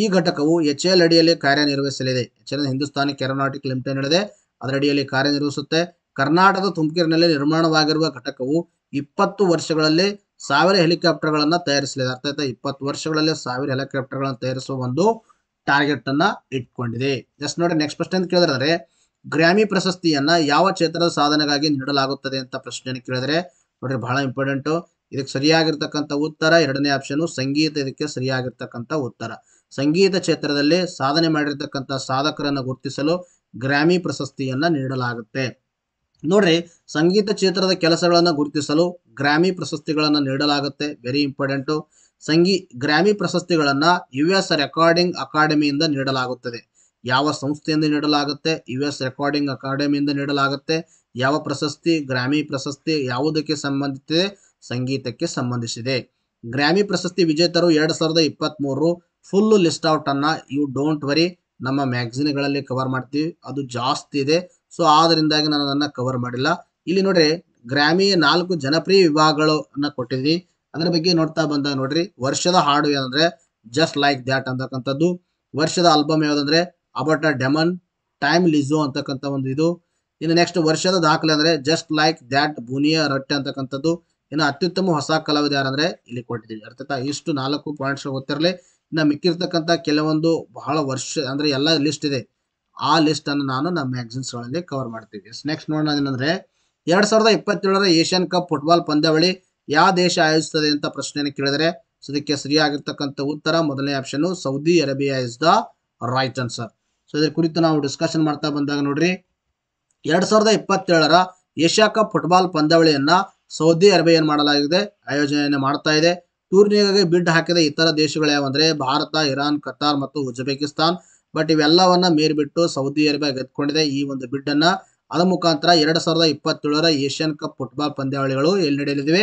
ಈ ಘಟಕವು ಎಚ್ ಎಲ್ ಅಡಿಯಲ್ಲಿ ಕಾರ್ಯನಿರ್ವಹಿಸಲಿದೆ H L Hindustan aeronautics limited ಹೇಳಿದೆ ಅದರಡಿಯಲ್ಲಿ ಕಾರ್ಯನಿರ್ವಹಿಸುತ್ತೆ ಕರ್ನಾಟಕದ ತುಮಕೂರಿನಲ್ಲಿ ನಿರ್ಮಾಣವಾಗಿರುವ ಘಟಕವು ಇಪ್ಪತ್ತು ವರ್ಷಗಳಲ್ಲಿ ಸಾವಿರ ಹೆಲಿಕಾಪ್ಟರ್ಗಳನ್ನು ತಯಾರಿಸಲಿದೆ ಅರ್ಥ ಆಯ್ತಾ ಇಪ್ಪತ್ತು ವರ್ಷಗಳಲ್ಲಿ ಸಾವಿರ ಹೆಲಿಕಾಪ್ಟರ್ಗಳನ್ನು ತಯಾರಿಸುವ ಒಂದು ಟಾರ್ಗೆಟ್ ಅನ್ನ ಇಟ್ಕೊಂಡಿದೆ ಜಸ್ಟ್ ನೋಡಿ ನೆಕ್ಸ್ಟ್ ಪ್ರಶ್ನೆ ಅಂತ ಕೇಳಿದ್ರೆ ಗ್ರಾಮಿ ಪ್ರಶಸ್ತಿಯನ್ನ ಯಾವ ಕ್ಷೇತ್ರದ ಸಾಧನೆಗಾಗಿ ನೀಡಲಾಗುತ್ತದೆ ಅಂತ ಪ್ರಶ್ನೆಯನ್ನು ಕೇಳಿದ್ರೆ ನೋಡ್ರಿ ಬಹಳ ಇಂಪಾರ್ಟೆಂಟ್ ಇದಕ್ಕೆ ಸರಿಯಾಗಿರ್ತಕ್ಕಂಥ ಉತ್ತರ ಎರಡನೇ ಆಪ್ಷನ್ ಸಂಗೀತ ಇದಕ್ಕೆ ಸರಿಯಾಗಿರ್ತಕ್ಕಂಥ ಉತ್ತರ ಸಂಗೀತ ಕ್ಷೇತ್ರದಲ್ಲಿ ಸಾಧನೆ ಮಾಡಿರ್ತಕ್ಕಂಥ ಸಾಧಕರನ್ನು ಗುರುತಿಸಲು ಗ್ರಾಮಿ ಪ್ರಶಸ್ತಿಯನ್ನು ನೀಡಲಾಗುತ್ತೆ ನೋಡ್ರಿ ಸಂಗೀತ ಕ್ಷೇತ್ರದ ಕೆಲಸಗಳನ್ನು ಗುರುತಿಸಲು ಗ್ರಾಮಿ ಪ್ರಶಸ್ತಿಗಳನ್ನು ನೀಡಲಾಗುತ್ತೆ ವೆರಿ ಇಂಪಾರ್ಟೆಂಟು ಸಂಗೀ ಗ್ರಾಮಿ ಪ್ರಶಸ್ತಿಗಳನ್ನು ಯು ಎಸ್ ರೆಕಾರ್ಡಿಂಗ್ ಅಕಾಡೆಮಿಯಿಂದ ನೀಡಲಾಗುತ್ತದೆ ಯಾವ ಸಂಸ್ಥೆಯಿಂದ ನೀಡಲಾಗುತ್ತೆ ಯು ಎಸ್ ರೆಕಾರ್ಡಿಂಗ್ ಅಕಾಡೆಮಿಯಿಂದ ನೀಡಲಾಗುತ್ತೆ ಯಾವ ಪ್ರಶಸ್ತಿ ಗ್ರಾಮಿ ಪ್ರಶಸ್ತಿ ಯಾವುದಕ್ಕೆ ಸಂಬಂಧಿಸಿದೆ ಸಂಗೀತಕ್ಕೆ ಸಂಬಂಧಿಸಿದೆ ಗ್ರಾಮಿ ಪ್ರಶಸ್ತಿ ವಿಜೇತರು ಎರಡು ಸಾವಿರದ ಇಪ್ಪತ್ತ್ಮೂರು ಫುಲ್ಲು ಲಿಸ್ಟ್ ಔಟನ್ನು ಯು ಡೋಂಟ್ ವರಿ ನಮ್ಮ ಮ್ಯಾಗ್ಝಿನ್ಗಳಲ್ಲಿ ಕವರ್ ಮಾಡ್ತೀವಿ ಅದು ಜಾಸ್ತಿ ಇದೆ ಸೊ ಆದ್ರಿಂದಾಗಿ ನಾನು ಅದನ್ನು ಕವರ್ ಮಾಡಿಲ್ಲ ಇಲ್ಲಿ ನೋಡ್ರಿ ಗ್ರಾಮೀಯ ನಾಲ್ಕು ಜನಪ್ರಿಯ ವಿಭಾಗಗಳನ್ನು ಕೊಟ್ಟಿದ್ವಿ ಅದರ ಬಗ್ಗೆ ನೋಡ್ತಾ ಬಂದಾಗ ನೋಡ್ರಿ ವರ್ಷದ ಹಾಡು ಏನಂದ್ರೆ ಜಸ್ಟ್ ಲೈಕ್ ದ್ಯಾಟ್ ಅಂತಕ್ಕಂಥದ್ದು ವರ್ಷದ ಆಲ್ಬಮ್ ಯಾವುದಂದ್ರೆ about a demon time Lizzo ಅಂತಕ್ಕಂಥ ಒಂದು ಇದು ಇನ್ನು ನೆಕ್ಸ್ಟ್ ವರ್ಷದ ದಾಖಲೆ ಅಂದ್ರೆ just like that Bonnie Raitt ಅಂತಕ್ಕಂಥದ್ದು ಇನ್ನು ಅತ್ಯುತ್ತಮ ಹೊಸ ಕಲಾವಿದ ಯಾರಂದ್ರೆ ಇಲ್ಲಿ ಕೊಟ್ಟಿದ್ದೀವಿ ಅರ್ಥತಾ ಇಷ್ಟು ನಾಲ್ಕು ಪಾಯಿಂಟ್ಸ್ ಗೊತ್ತಿರಲಿ ಇನ್ನು ಮಿಕ್ಕಿರ್ತಕ್ಕಂಥ ಕೆಲವೊಂದು ಬಹಳ ವರ್ಷ ಅಂದರೆ ಎಲ್ಲ ಲಿಸ್ಟ್ ಇದೆ ಆ ಲಿಸ್ಟ್ ಅನ್ನು ನಾನು ನಮ್ಮ ಮ್ಯಾಗ್ಝಿನ್ಸ್ಗಳಲ್ಲಿ ಕವರ್ ಮಾಡ್ತೀವಿ ನೆಕ್ಸ್ಟ್ ನೋಡೋಣ ಏನಂದ್ರೆ ಎರಡ್ ಸಾವಿರದ ಇಪ್ಪತ್ತೇಳರ ಏಷ್ಯನ್ ಕಪ್ ಫುಟ್ಬಾಲ್ ಪಂದ್ಯಾವಳಿ ಯಾವ ದೇಶ ಆಯೋಜಿಸುತ್ತದೆ ಅಂತ ಪ್ರಶ್ನೆಯನ್ನು ಕೇಳಿದರೆ ಸೊ ಇದಕ್ಕೆ ಸರಿಯಾಗಿರ್ತಕ್ಕಂಥ ಉತ್ತರ ಮೊದಲನೇ option Saudi Arabia is the right answer so ಇದ್ರ ಕುರಿತು ನಾವು ಡಿಸ್ಕಷನ್ ಮಾಡ್ತಾ ಬಂದಾಗ ನೋಡ್ರಿ ಎರಡ್ ಸಾವಿರದ ಇಪ್ಪತ್ತೇಳರ ಏಷ್ಯಾ ಕಪ್ ಫುಟ್ಬಾಲ್ ಪಂದ್ಯಾವಳಿಯನ್ನ ಸೌದಿ ಅರೇಬಿಯಾ ಮಾಡಲಾಗಿದೆ ಆಯೋಜನೆಯನ್ನು ಮಾಡ್ತಾ ಇದೆ ಟೂರ್ನಿಗೆ ಬಿಡ್ ಹಾಕಿದ ಇತರ ದೇಶಗಳು ಯಾವಂದ್ರೆ ಭಾರತ ಇರಾನ್ ಕತಾರ್ ಮತ್ತು ಉಜ್ಬೇಕಿಸ್ತಾನ್ ಬಟ್ ಇವೆಲ್ಲವನ್ನ ಮೀರಿಬಿಟ್ಟು ಸೌದಿ ಅರೇಬಿಯಾ ಗೆದ್ಕೊಂಡಿದೆ ಈ ಒಂದು ಬಿಡ್ ಅನ್ನ ಅದ ಮುಖಾಂತರ ಎರಡ್ ಸಾವಿರದ ಇಪ್ಪತ್ತೇಳರ ಏಷ್ಯನ್ ಕಪ್ ಫುಟ್ಬಾಲ್ ಪಂದ್ಯಾವಳಿಗಳು ಎಲ್ಲಿ ನಡೆಯಲಿವೆ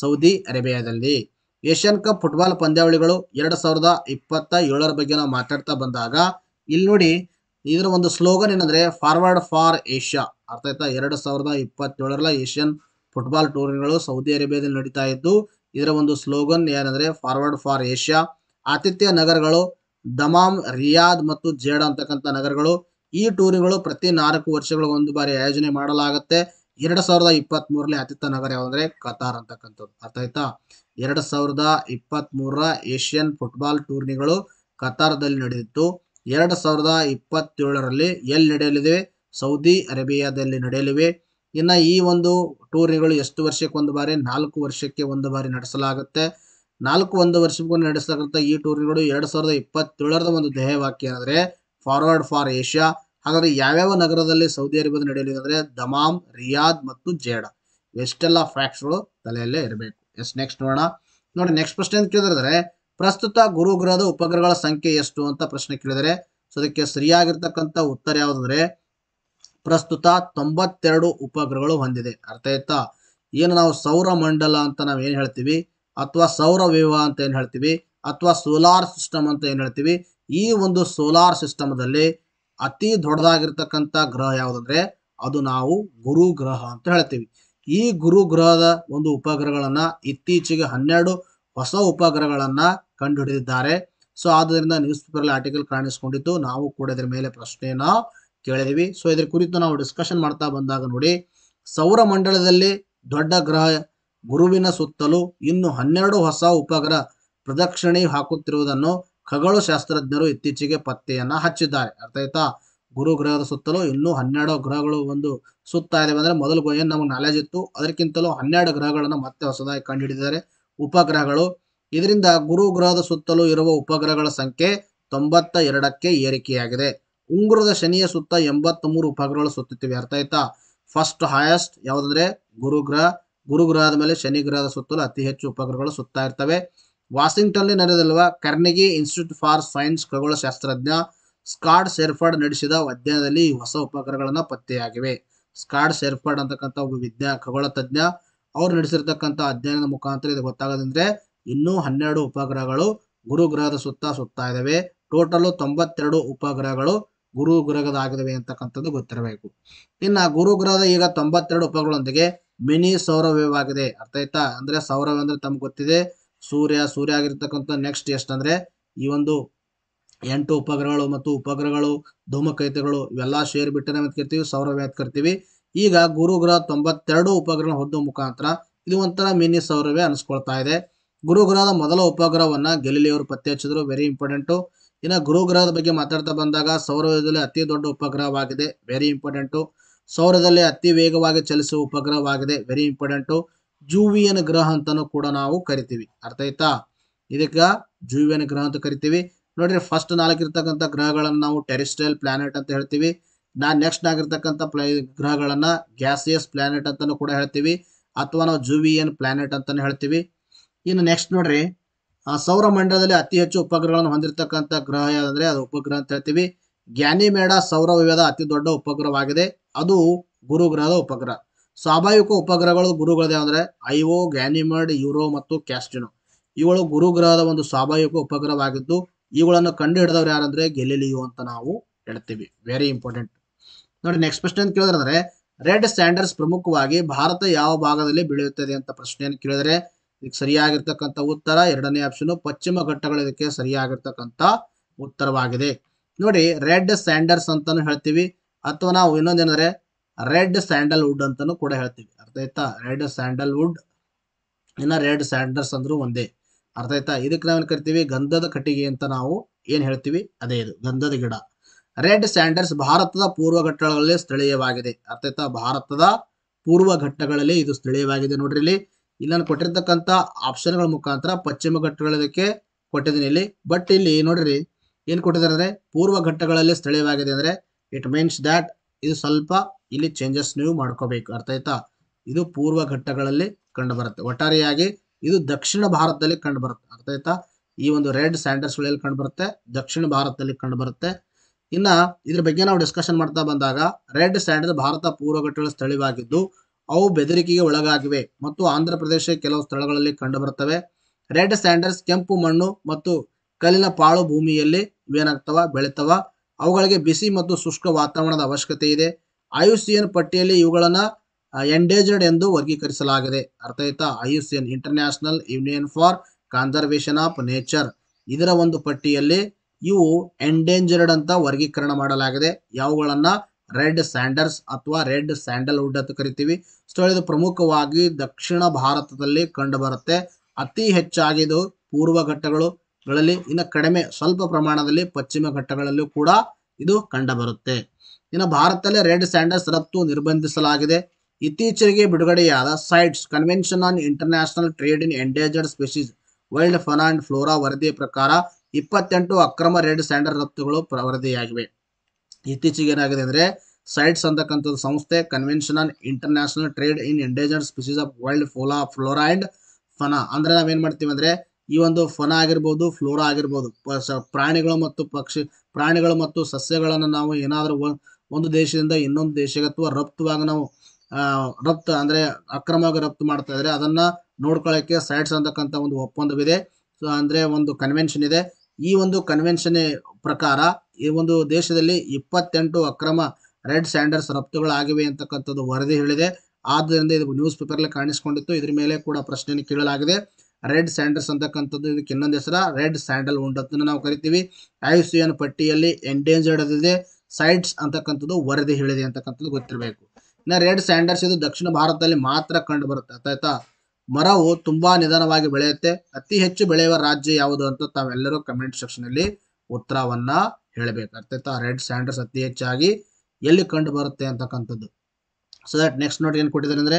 ಸೌದಿ ಅರೇಬಿಯಾದಲ್ಲಿ ಏಷ್ಯನ್ ಕಪ್ ಫುಟ್ಬಾಲ್ ಪಂದ್ಯಾವಳಿಗಳು ಎರಡ್ ಸಾವಿರದ ಇಪ್ಪತ್ತ ಏಳರ ಬಗ್ಗೆ ನಾವು ಮಾತಾಡ್ತಾ ಬಂದಾಗ ಇಲ್ಲಿ ನೋಡಿ ಇದರ ಒಂದು ಸ್ಲೋಗನ್ ಏನಂದ್ರೆ ಫಾರ್ವರ್ಡ್ ಫಾರ್ ಏಷ್ಯಾ ಅರ್ಥ ಆಯ್ತಾ ಎರಡ್ ಸಾವಿರದ ಇಪ್ಪತ್ತೇಳರ ಏಷ್ಯನ್ ಫುಟ್ಬಾಲ್ ಟೂರ್ನಿಗಳು ಸೌದಿ ಅರೇಬಿಯಾದಲ್ಲಿ ನಡೀತಾ ಇದ್ದು ಇದರ ಒಂದು ಸ್ಲೋಗನ್ ಏನಂದ್ರೆ ಫಾರ್ವರ್ಡ್ ಫಾರ್ ಏಷ್ಯಾ ಆತಿಥ್ಯ ನಗರಗಳು ದಮಾಮ್ ರಿಯಾದ್ ಮತ್ತು ಜೇಡ್ ಅಂತಕ್ಕಂಥ ನಗರಗಳು ಈ ಟೂರ್ನಿಗಳು ಪ್ರತಿ ನಾಲ್ಕು ವರ್ಷಗಳು ಒಂದು ಬಾರಿ ಆಯೋಜನೆ ಮಾಡಲಾಗುತ್ತೆ ಎರಡ್ ಸಾವಿರದ ಇಪ್ಪತ್ತ್ ಮೂರನೇ ಆತಿಥ್ಯ ನಗರ ಯಾವಂದ್ರೆ ಕತಾರ್ ಅಂತಕ್ಕಂಥದ್ದು ಅರ್ಥ ಆಯ್ತಾ ಎರಡ್ ಸಾವಿರದ ಇಪ್ಪತ್ತ್ ಮೂರರ ಏಷ್ಯನ್ ಫುಟ್ಬಾಲ್ ಟೂರ್ನಿಗಳು ಕತಾರ್ದಲ್ಲಿ ನಡೆದಿತ್ತು ಎರಡ್ ಸಾವಿರದ ಇಪ್ಪತ್ತೇಳರಲ್ಲಿ ಎಲ್ಲಿ ನಡೆಯಲಿದೆ ಸೌದಿ ಅರೇಬಿಯಾದಲ್ಲಿ ನಡೆಯಲಿವೆ ಇನ್ನು ಈ ಒಂದು ಟೂರ್ನಿಗಳು ಎಷ್ಟು ವರ್ಷಕ್ಕೆ ಒಂದು ಬಾರಿ ನಾಲ್ಕು ವರ್ಷಕ್ಕೆ ಒಂದು ಬಾರಿ ನಡೆಸಲಾಗುತ್ತೆ ನಾಲ್ಕು ಒಂದು ವರ್ಷಕ್ಕೂ ನಡೆಸತಕ್ಕಂಥ ಈ ಟೂರ್ನಿಗಳು ಎರಡ್ ಸಾವಿರದ ಇಪ್ಪತ್ತೇಳರದ ಒಂದು ಧ್ಯೇಯವಾಕ್ಯ ಅಂದರೆ ಫಾರ್ವರ್ಡ್ ಫಾರ್ ಏಷ್ಯಾ ಹಾಗಾದ್ರೆ ಯಾವ್ಯಾವ ನಗರದಲ್ಲಿ ಸೌದಿ ಅರೇಬಿಯಾದ ನಡೆಯಲಿದೆ ಅಂದರೆ ದಮಾಮ್ ರಿಯಾದ್ ಮತ್ತು ಜೇಡ ಎಷ್ಟೆಲ್ಲ ಫ್ಯಾಕ್ಟ್ಸ್ಗಳು ತಲೆಯಲ್ಲೇ ಇರಬೇಕು ಎಸ್ ನೆಕ್ಸ್ಟ್ ನೋಡೋಣ ನೋಡಿ ನೆಕ್ಸ್ಟ್ ಪ್ರಶ್ನೆ ಅಂತ ಕೇಳಿದ್ರೆ ಪ್ರಸ್ತುತ ಗುರು ಗ್ರಹದ ಉಪಗ್ರಹಗಳ ಸಂಖ್ಯೆ ಎಷ್ಟು ಅಂತ ಪ್ರಶ್ನೆ ಕೇಳಿದರೆ ಸೊ ಅದಕ್ಕೆ ಸರಿಯಾಗಿರ್ತಕ್ಕಂಥ ಉತ್ತರ ಯಾವುದಂದ್ರೆ ಪ್ರಸ್ತುತ ತೊಂಬತ್ತೆರಡು ಉಪಗ್ರಹಗಳು ಹೊಂದಿದೆ ಅರ್ಥ ಆಯ್ತಾ ಏನು ನಾವು ಸೌರ ಮಂಡಲ ಅಂತ ನಾವು ಏನು ಹೇಳ್ತೀವಿ ಅಥವಾ ಸೌರ ವಿವಾಹ ಅಂತ ಏನು ಹೇಳ್ತೀವಿ ಅಥವಾ ಸೋಲಾರ್ ಸಿಸ್ಟಮ್ ಅಂತ ಏನು ಹೇಳ್ತೀವಿ ಈ ಒಂದು ಸೋಲಾರ್ ಸಿಸ್ಟಮ್ದಲ್ಲಿ ಅತಿ ದೊಡ್ಡದಾಗಿರ್ತಕ್ಕಂಥ ಗ್ರಹ ಯಾವುದಂದ್ರೆ ಅದು ನಾವು ಗುರು ಗ್ರಹ ಅಂತ ಹೇಳ್ತೀವಿ ಈ ಗುರು ಗ್ರಹದ ಒಂದು ಉಪಗ್ರಹಗಳನ್ನ ಇತ್ತೀಚೆಗೆ ಹನ್ನೆರಡು ಹೊಸ ಉಪಗ್ರಹಗಳನ್ನ ಕಂಡುಹಿಡಿದಿದ್ದಾರೆ ಸೊ ಆದ್ದರಿಂದ ನ್ಯೂಸ್ ಪೇಪರ್ ಆರ್ಟಿಕಲ್ ಕಾಣಿಸ್ಕೊಂಡಿದ್ದು ನಾವು ಕೂಡ ಇದರ ಮೇಲೆ ಪ್ರಶ್ನೆಯನ್ನ ಕೇಳಿದೀವಿ ಸೊ ಇದ್ರ ಕುರಿತು ನಾವು ಡಿಸ್ಕಷನ್ ಮಾಡ್ತಾ ಬಂದಾಗ ನೋಡಿ ಸೌರ ಮಂಡಲದಲ್ಲಿ ದೊಡ್ಡ ಗ್ರಹ ಗುರುವಿನ ಸುತ್ತಲೂ ಇನ್ನು ಹನ್ನೆರಡು ಹೊಸ ಉಪಗ್ರಹ ಪ್ರದಕ್ಷಿಣೆ ಹಾಕುತ್ತಿರುವುದನ್ನು ಖಗೋಳ ಶಾಸ್ತ್ರಜ್ಞರು ಇತ್ತೀಚೆಗೆ ಪತ್ತೆಯನ್ನ ಹಚ್ಚಿದ್ದಾರೆ ಅರ್ಥ ಆಯ್ತಾ ಗುರು ಗ್ರಹದ ಸುತ್ತಲೂ ಇನ್ನೂ ಹನ್ನೆರಡು ಗ್ರಹಗಳು ಒಂದು ಸುತ್ತ ಇದಾವೆ ಅಂದ್ರೆ ಮೊದಲು ಏನು ನಮಗೆ ನಾಲೆಜ್ ಇತ್ತು ಅದಕ್ಕಿಂತಲೂ ಹನ್ನೆರಡು ಗ್ರಹಗಳನ್ನು ಮತ್ತೆ ಹೊಸದಾಗಿ ಕಂಡುಹಿಡಿದಿದ್ದಾರೆ ಉಪಗ್ರಹಗಳು ಇದರಿಂದ ಗುರು ಗ್ರಹದ ಸುತ್ತಲೂ ಇರುವ ಉಪಗ್ರಹಗಳ ಸಂಖ್ಯೆ ತೊಂಬತ್ತ ಎರಡಕ್ಕೆ ಏರಿಕೆಯಾಗಿದೆ ಉಂಗುರದ ಶನಿಯ ಸುತ್ತ ಎಂಬತ್ತ್ ಮೂರು ಉಪಗ್ರಹಗಳು ಸುತ್ತುತ್ತಿವೆ ಅರ್ಥ ಆಯ್ತಾ ಫಸ್ಟ್ ಹೈಯೆಸ್ಟ್ ಯಾವುದಂದ್ರೆ ಗುರುಗ್ರಹ ಗುರುಗ್ರಹದ ಮೇಲೆ ಶನಿ ಗ್ರಹದ ಸುತ್ತಲೂ ಅತಿ ಹೆಚ್ಚು ಉಪಗ್ರಹಗಳು ಸುತ್ತಾ ಇರ್ತವೆ ವಾಷಿಂಗ್ಟನ್ಲಿ ನಡೆದಲ್ವ ಕರ್ನಿಗಿ ಇನ್ಸ್ಟಿಟ್ಯೂಟ್ ಫಾರ್ ಸೈನ್ಸ್ ಖಗೋಳ ಶಾಸ್ತ್ರಜ್ಞ ಸ್ಕಾಡ್ ಶೆರ್ಫರ್ಡ್ ನಡೆಸಿದ ಅಧ್ಯಯನದಲ್ಲಿ ಹೊಸ ಉಪಗ್ರಹಗಳನ್ನ ಪತ್ತೆಯಾಗಿವೆ ಸ್ಕಾಡ್ ಶೆರ್ಫರ್ಡ್ ಅಂತಕ್ಕಂಥ ಒಬ್ಬ ವಿಜ್ಞಾ ಖಗೋಳ ತಜ್ಞ ಅವ್ರು ನಡೆಸಿರ್ತಕ್ಕಂಥ ಅಧ್ಯಯನದ ಮುಖಾಂತರ ಇದು ಗೊತ್ತಾಗೋದಂದ್ರೆ ಇನ್ನೂ ಹನ್ನೆರಡು ಉಪಗ್ರಹಗಳು ಗುರುಗ್ರಹದ ಸುತ್ತ ಸುತ್ತಾ ಇದ್ದಾವೆ ಟೋಟಲ್ ತೊಂಬತ್ತೆರಡು ಉಪಗ್ರಹಗಳು ಗುರು ಗ್ರಹದಾಗಿವೆ ಅಂತಕ್ಕಂಥದ್ದು ಗೊತ್ತಿರಬೇಕು ಇನ್ನು ಗುರು ಗ್ರಹದ ಈಗ ತೊಂಬತ್ತೆರಡು ಉಪಗಳೊಂದಿಗೆ ಮಿನಿ ಸೌರವ್ಯವಾಗಿದೆ ಅರ್ಥ ಆಯ್ತಾ ಅಂದ್ರೆ ಸೌರವ್ಯ ಅಂದ್ರೆ ತಮ್ಗೆ ಗೊತ್ತಿದೆ ಸೂರ್ಯ ಸೂರ್ಯ ಆಗಿರ್ತಕ್ಕಂಥ ನೆಕ್ಸ್ಟ್ ಎಷ್ಟಂದ್ರೆ ಈ ಒಂದು ಎಂಟು ಉಪಗ್ರಹಗಳು ಮತ್ತು ಉಪಗ್ರಹಗಳು ಧೂಮಕೈತಗಳು ಇವೆಲ್ಲ ಸೇರಿಬಿಟ್ಟರೆ ಬಿಟ್ಟು ನಾವು ಕರ್ತೀವಿ ಸೌರವ್ಯ ಅಂತ ಈಗ ಗುರು ಗ್ರಹ ತೊಂಬತ್ತೆರಡು ಉಪಗ್ರಹ ಹೊದ್ದು ಮುಖಾಂತರ ಇದು ಒಂಥರ ಮಿನಿ ಸೌರವ್ಯ ಅನಿಸ್ಕೊಳ್ತಾ ಇದೆ ಗುರುಗ್ರಹದ ಮೊದಲ ಉಪಗ್ರಹವನ್ನ ಗೆಲಿಲಿಯವರು ಪತ್ತೆ ಹಚ್ಚಿದ್ರು ವೆರಿ ಇಂಪಾರ್ಟೆಂಟು ಇನ್ನು ಗುರುಗ್ರಹದ ಬಗ್ಗೆ ಮಾತಾಡ್ತಾ ಬಂದಾಗ ಸೌರದಲ್ಲಿ ಅತಿ ದೊಡ್ಡ ಉಪಗ್ರಹವಾಗಿದೆ ವೆರಿ ಇಂಪಾರ್ಟೆಂಟು ಸೌರದಲ್ಲಿ ಅತಿ ವೇಗವಾಗಿ ಚಲಿಸುವ ಉಪಗ್ರಹವಾಗಿದೆ ವೆರಿ ಇಂಪಾರ್ಟೆಂಟು ಜೂವಿಯನ್ ಗ್ರಹ ಅಂತಲೂ ಕೂಡ ನಾವು ಕರಿತೀವಿ ಅರ್ಥ ಆಯ್ತಾ ಇದಕ್ಕೆ ಜೂವಿಯನ್ ಗ್ರಹ ಅಂತ ಕರಿತೀವಿ ನೋಡ್ರಿ ಫಸ್ಟ್ ನಾಲ್ಕಿರ್ತಕ್ಕಂಥ ಗ್ರಹಗಳನ್ನು ನಾವು ಟೆರಿಸ್ಟ್ರಿಯಲ್ ಪ್ಲಾನೆಟ್ ಅಂತ ಹೇಳ್ತೀವಿ ನಾ ನೆಕ್ಸ್ಟ್ ಆಗಿರ್ತಕ್ಕಂಥ ಪ್ಲೇ ಗ್ರಹಗಳನ್ನು ಗ್ಯಾಸಿಯಸ್ ಪ್ಲಾನೆಟ್ ಅಂತಲೂ ಕೂಡ ಹೇಳ್ತೀವಿ ಅಥವಾ ನಾವು ಜೂವಿಯನ್ ಪ್ಲಾನೆಟ್ ಅಂತಲೂ ಹೇಳ್ತೀವಿ ಇನ್ನು ನೆಕ್ಸ್ಟ್ ನೋಡ್ರಿ ಆ ಸೌರ ಮಂಡಲದಲ್ಲಿ ಅತಿ ಹೆಚ್ಚು ಉಪಗ್ರಹಗಳನ್ನು ಹೊಂದಿರತಕ್ಕಂಥ ಗ್ರಹ ಯಾವುದಂದ್ರೆ ಅದು ಉಪಗ್ರಹ ಅಂತ ಹೇಳ್ತೀವಿ ಗ್ಯಾನಿಮೇಡ ಸೌರ ವಿವಾದ ಅತಿ ದೊಡ್ಡ ಉಪಗ್ರಹವಾಗಿದೆ ಅದು ಗುರು ಗ್ರಹದ ಉಪಗ್ರಹ ಸ್ವಾಭಾವಿಕ ಉಪಗ್ರಹಗಳು ಗುರುಗಳದೇ ಅಂದ್ರೆ ಐಒ ಗ್ಯಾನಿಮಡ್ ಯುರೋ ಮತ್ತು ಕ್ಯಾಸ್ಟಿನೋ ಇವುಗಳು ಗುರುಗ್ರಹದ ಒಂದು ಸ್ವಾಭಾವಿಕ ಉಪಗ್ರಹವಾಗಿದ್ದು ಇವುಗಳನ್ನು ಕಂಡು ಹಿಡಿದವ್ರು ಯಾರಂದ್ರೆ ಗೆಲಿಲಿಯೋ ಅಂತ ನಾವು ಹೇಳ್ತೀವಿ ವೆರಿ ಇಂಪಾರ್ಟೆಂಟ್ ನೋಡಿ ನೆಕ್ಸ್ಟ್ ಪ್ರಶ್ನೆ ಅಂತ ಕೇಳಿದ್ರೆ ರೆಡ್ ಸ್ಯಾಂಡರ್ಸ್ ಪ್ರಮುಖವಾಗಿ ಭಾರತ ಯಾವ ಭಾಗದಲ್ಲಿ ಬೆಳೆಯುತ್ತದೆ ಅಂತ ಪ್ರಶ್ನೆಯನ್ನು ಕೇಳಿದ್ರೆ ಇದಕ್ಕೆ ಸರಿಯಾಗಿರ್ತಕ್ಕಂಥ ಉತ್ತರ ಎರಡನೇ ಆಪ್ಷನ್ ಪಶ್ಚಿಮ ಘಟ್ಟಗಳು ಇದಕ್ಕೆ ಸರಿಯಾಗಿರ್ತಕ್ಕಂಥ ಉತ್ತರವಾಗಿದೆ ನೋಡಿ ರೆಡ್ ಸ್ಯಾಂಡರ್ಸ್ ಅಂತಾನು ಹೇಳ್ತೀವಿ ಅಥವಾ ನಾವು ಇನ್ನೊಂದೇನಂದ್ರೆ ರೆಡ್ ಸ್ಯಾಂಡಲ್ ವುಡ್ ಅಂತಾನು ಕೂಡ ಹೇಳ್ತೀವಿ ಅರ್ಥ ಆಯ್ತಾ ರೆಡ್ ಸ್ಯಾಂಡಲ್ ವುಡ್ ಇನ್ನ ರೆಡ್ ಸ್ಯಾಂಡರ್ಸ್ ಅಂದ್ರೂ ಒಂದೇ ಅರ್ಥ ಆಯ್ತಾ ಇದಕ್ಕೆ ನಾವೇನು ಕರಿತೀವಿ ಗಂಧದ ಕಟ್ಟಿಗೆ ಅಂತ ನಾವು ಏನ್ ಹೇಳ್ತೀವಿ ಅದೇ ಇದು ಗಂಧದ ಗಿಡ ರೆಡ್ ಸ್ಯಾಂಡರ್ಸ್ ಭಾರತದ ಪೂರ್ವ ಘಟ್ಟಗಳಲ್ಲಿ ಸ್ಥಳೀಯವಾಗಿದೆ ಅರ್ಥ ಆಯ್ತಾ ಭಾರತದ ಪೂರ್ವ ಘಟ್ಟಗಳಲ್ಲಿ ಇದು ಸ್ಥಳೀಯವಾಗಿದೆ ನೋಡ್ರಿ ಇಲ್ಲಿ ಇಲ್ಲ ನಾನು ಕೊಟ್ಟಿರ್ತಕ್ಕಂಥ ಆಪ್ಷನ್ಗಳ ಮುಖಾಂತರ ಪಶ್ಚಿಮ ಘಟ್ಟಗಳಿಗೆ ಕೊಟ್ಟಿದ್ದೀನಿ ಇಲ್ಲಿ ಬಟ್ ಇಲ್ಲಿ ನೋಡ್ರಿ ಏನು ಕೊಟ್ಟಿದ್ದಾರೆ ಅಂದರೆ ಪೂರ್ವ ಘಟ್ಟಗಳಲ್ಲಿ ಸ್ಥಳೀಯವಾಗಿದೆ ಅಂದರೆ ಇಟ್ ಮೀನ್ಸ್ ದ್ಯಾಟ್ ಇದು ಸ್ವಲ್ಪ ಇಲ್ಲಿ ಚೇಂಜಸ್ ನೀವು ಮಾಡ್ಕೋಬೇಕು ಅರ್ಥ ಆಯ್ತಾ ಇದು ಪೂರ್ವ ಘಟ್ಟಗಳಲ್ಲಿ ಕಂಡು ಬರುತ್ತೆ ಒಟ್ಟಾರೆಯಾಗಿ ಇದು ದಕ್ಷಿಣ ಭಾರತದಲ್ಲಿ ಕಂಡು ಬರುತ್ತೆ ಅರ್ಥ ಆಯ್ತಾ ಈ ಒಂದು ರೆಡ್ ಸ್ಯಾಂಡರ್ಸ್ಗಳಲ್ಲಿ ಕಂಡು ಬರುತ್ತೆ ದಕ್ಷಿಣ ಭಾರತದಲ್ಲಿ ಕಂಡು ಬರುತ್ತೆ ಇನ್ನು ಇದ್ರ ಬಗ್ಗೆ ನಾವು ಡಿಸ್ಕಷನ್ ಮಾಡ್ತಾ ಬಂದಾಗ ರೆಡ್ ಸ್ಯಾಂಡರ್ ಭಾರತ ಪೂರ್ವ ಘಟ್ಟಗಳ ಸ್ಥಳೀಯವಾಗಿದ್ದು ಅವು ಬೆದರಿಕೆಗೆ ಒಳಗಾಗಿವೆ ಮತ್ತು ಆಂಧ್ರ ಪ್ರದೇಶ ಕೆಲವು ಸ್ಥಳಗಳಲ್ಲಿ ಕಂಡುಬರುತ್ತವೆ ರೆಡ್ ಸ್ಯಾಂಡರ್ಸ್ ಕೆಂಪು ಮಣ್ಣು ಮತ್ತು ಕಲ್ಲಿನ ಪಾಳು ಭೂಮಿಯಲ್ಲಿ ಏನಾಗ್ತವ ಬೆಳೆತವ ಅವುಗಳಿಗೆ ಬಿಸಿ ಮತ್ತು ಶುಷ್ಕ ವಾತಾವರಣದ ಅವಶ್ಯಕತೆ ಇದೆ ಐಯುಸಿಎನ್ ಪಟ್ಟಿಯಲ್ಲಿ ಇವುಗಳನ್ನು ಎಂಡೇಜರ್ಡ್ ಎಂದು ವರ್ಗೀಕರಿಸಲಾಗಿದೆ ಅರ್ಥ ಆಯ್ತಾ inter international union for conservation of nature ಇದರ ಒಂದು ಪಟ್ಟಿಯಲ್ಲಿ ಇವು ಎಂಡೇಂಜರ್ಡ್ ಅಂತ ವರ್ಗೀಕರಣ ಮಾಡಲಾಗಿದೆ ಯಾವುಗಳನ್ನ ರೆಡ್ ಸ್ಯಾಂಡರ್ಸ್ ಅಥವಾ ರೆಡ್ ಸ್ಯಾಂಡಲ್ವುಡ್ ಅಂತ ಕರಿತೀವಿ ಸೊ ಇದು ಪ್ರಮುಖವಾಗಿ ದಕ್ಷಿಣ ಭಾರತದಲ್ಲಿ ಕಂಡುಬರುತ್ತೆ ಅತಿ ಹೆಚ್ಚಾಗಿ ಇದು ಪೂರ್ವ ಘಟ್ಟಗಳುಗಳಲ್ಲಿ ಇನ್ನು ಕಡಿಮೆ ಸ್ವಲ್ಪ ಪ್ರಮಾಣದಲ್ಲಿ ಪಶ್ಚಿಮ ಘಟ್ಟಗಳಲ್ಲೂ ಕೂಡ ಇದು ಕಂಡುಬರುತ್ತೆ ಇನ್ನು ಭಾರತದಲ್ಲಿ ರೆಡ್ ಸ್ಯಾಂಡರ್ಸ್ ರಫ್ತು ನಿರ್ಬಂಧಿಸಲಾಗಿದೆ ಇತ್ತೀಚೆಗೆ ಬಿಡುಗಡೆಯಾದ CITES convention on international trade in endangered species wild fauna and flora ವರದಿಯ ಪ್ರಕಾರ ಇಪ್ಪತ್ತೆಂಟು ಅಕ್ರಮ ರೆಡ್ ಸ್ಯಾಂಡರ್ ರಫ್ತುಗಳು ವರದಿಯಾಗಿವೆ ಇತ್ತೀಚೆಗೆ ಏನಾಗಿದೆ ಅಂದರೆ ಸೈಟ್ಸ್ ಅಂತಕ್ಕಂಥದ್ದು ಸಂಸ್ಥೆ convention on international trade in endangered species of world flora flora fauna fauna ಅಂದರೆ ನಾವೇನು ಮಾಡ್ತೀವಿ ಅಂದ್ರೆ ಈ ಒಂದು ಫನ ಆಗಿರ್ಬೋದು ಫ್ಲೋರಾ ಆಗಿರ್ಬೋದು ಪ್ರಾಣಿಗಳು ಮತ್ತು ಪಕ್ಷಿ ಪ್ರಾಣಿಗಳು ಮತ್ತು ಸಸ್ಯಗಳನ್ನು ನಾವು ಏನಾದರೂ ಒಂದು ದೇಶದಿಂದ ಇನ್ನೊಂದು ದೇಶಕ್ಕೆ ಅಥವಾ ರಫ್ತುವಾಗಿ ನಾವು ರಫ್ತು ಅಂದರೆ ಅಕ್ರಮವಾಗಿ ರಫ್ತು ಮಾಡ್ತಾ ಇದ್ರೆ ಅದನ್ನು ನೋಡ್ಕೊಳ್ಳೋಕ್ಕೆ ಸೈಟ್ಸ್ ಅಂತಕ್ಕಂಥ ಒಂದು ಒಪ್ಪಂದವಿದೆ ಸೊ ಅಂದರೆ ಒಂದು ಕನ್ವೆನ್ಷನ್ ಇದೆ ಈ ಒಂದು ಕನ್ವೆನ್ಷನ್ ಪ್ರಕಾರ ಈ ಒಂದು ದೇಶದಲ್ಲಿ ಇಪ್ಪತ್ತೆಂಟು ಅಕ್ರಮ ರೆಡ್ ಸ್ಯಾಂಡರ್ಸ್ ರಫ್ತುಗಳಾಗಿವೆ ಅಂತಕ್ಕಂಥದ್ದು ವರದಿ ಹೇಳಿದೆ ಆದ್ದರಿಂದ ಇದು ನ್ಯೂಸ್ ಪೇಪರ್ಲ್ಲಿ ಕಾಣಿಸ್ಕೊಂಡಿತ್ತು ಇದ್ರ ಮೇಲೆ ಕೂಡ ಪ್ರಶ್ನೆಯನ್ನು ಕೇಳಲಾಗಿದೆ ರೆಡ್ ಸ್ಯಾಂಡರ್ಸ್ ಅಂತಕ್ಕಂಥದ್ದು ಇದಕ್ಕೆ ಇನ್ನೊಂದು ಹೆಸರ ರೆಡ್ ಸ್ಯಾಂಡಲ್ ಉಂಟನ್ನು ಅಂತ ನಾವು ಕರಿತೀವಿ ಐ ಸಿ ಎನ್ ಪಟ್ಟಿಯಲ್ಲಿ ಎಂಡೇಂಜರ್ಡ್ ಇದೆ ಸೈಟ್ಸ್ ಅಂತಕ್ಕಂಥದ್ದು ವರದಿ ಹೇಳಿದೆ ಅಂತಕ್ಕಂಥದ್ದು ಗೊತ್ತಿರಬೇಕು ಇನ್ನು ರೆಡ್ ಸ್ಯಾಂಡರ್ಸ್ ಇದು ದಕ್ಷಿಣ ಭಾರತದಲ್ಲಿ ಮಾತ್ರ ಕಂಡು ಬರುತ್ತೆ ಆಯ್ತಾ ಮರವು ತುಂಬಾ ನಿಧಾನವಾಗಿ ಬೆಳೆಯುತ್ತೆ ಅತಿ ಹೆಚ್ಚು ಬೆಳೆಯುವ ರಾಜ್ಯ ಯಾವುದು ಅಂತ ತಾವೆಲ್ಲರೂ ಕಮೆಂಟ್ ಸೆಕ್ಷನ್ ಅಲ್ಲಿ ಉತ್ತರವನ್ನ ಹೇಳಬೇಕು ಅರ್ಥ ರೆಡ್ ಸ್ಯಾಂಡರ್ಸ್ ಅತಿ ಹೆಚ್ಚಾಗಿ ಎಲ್ಲಿ ಕಂಡು ಬರುತ್ತೆ ಅಂತಕ್ಕಂಥದ್ದು ಸೊ ದಟ್ ನೆಕ್ಸ್ಟ್ ನೋಟ್ ಏನು ಕೊಟ್ಟಿದ್ದಾರೆ ಅಂದ್ರೆ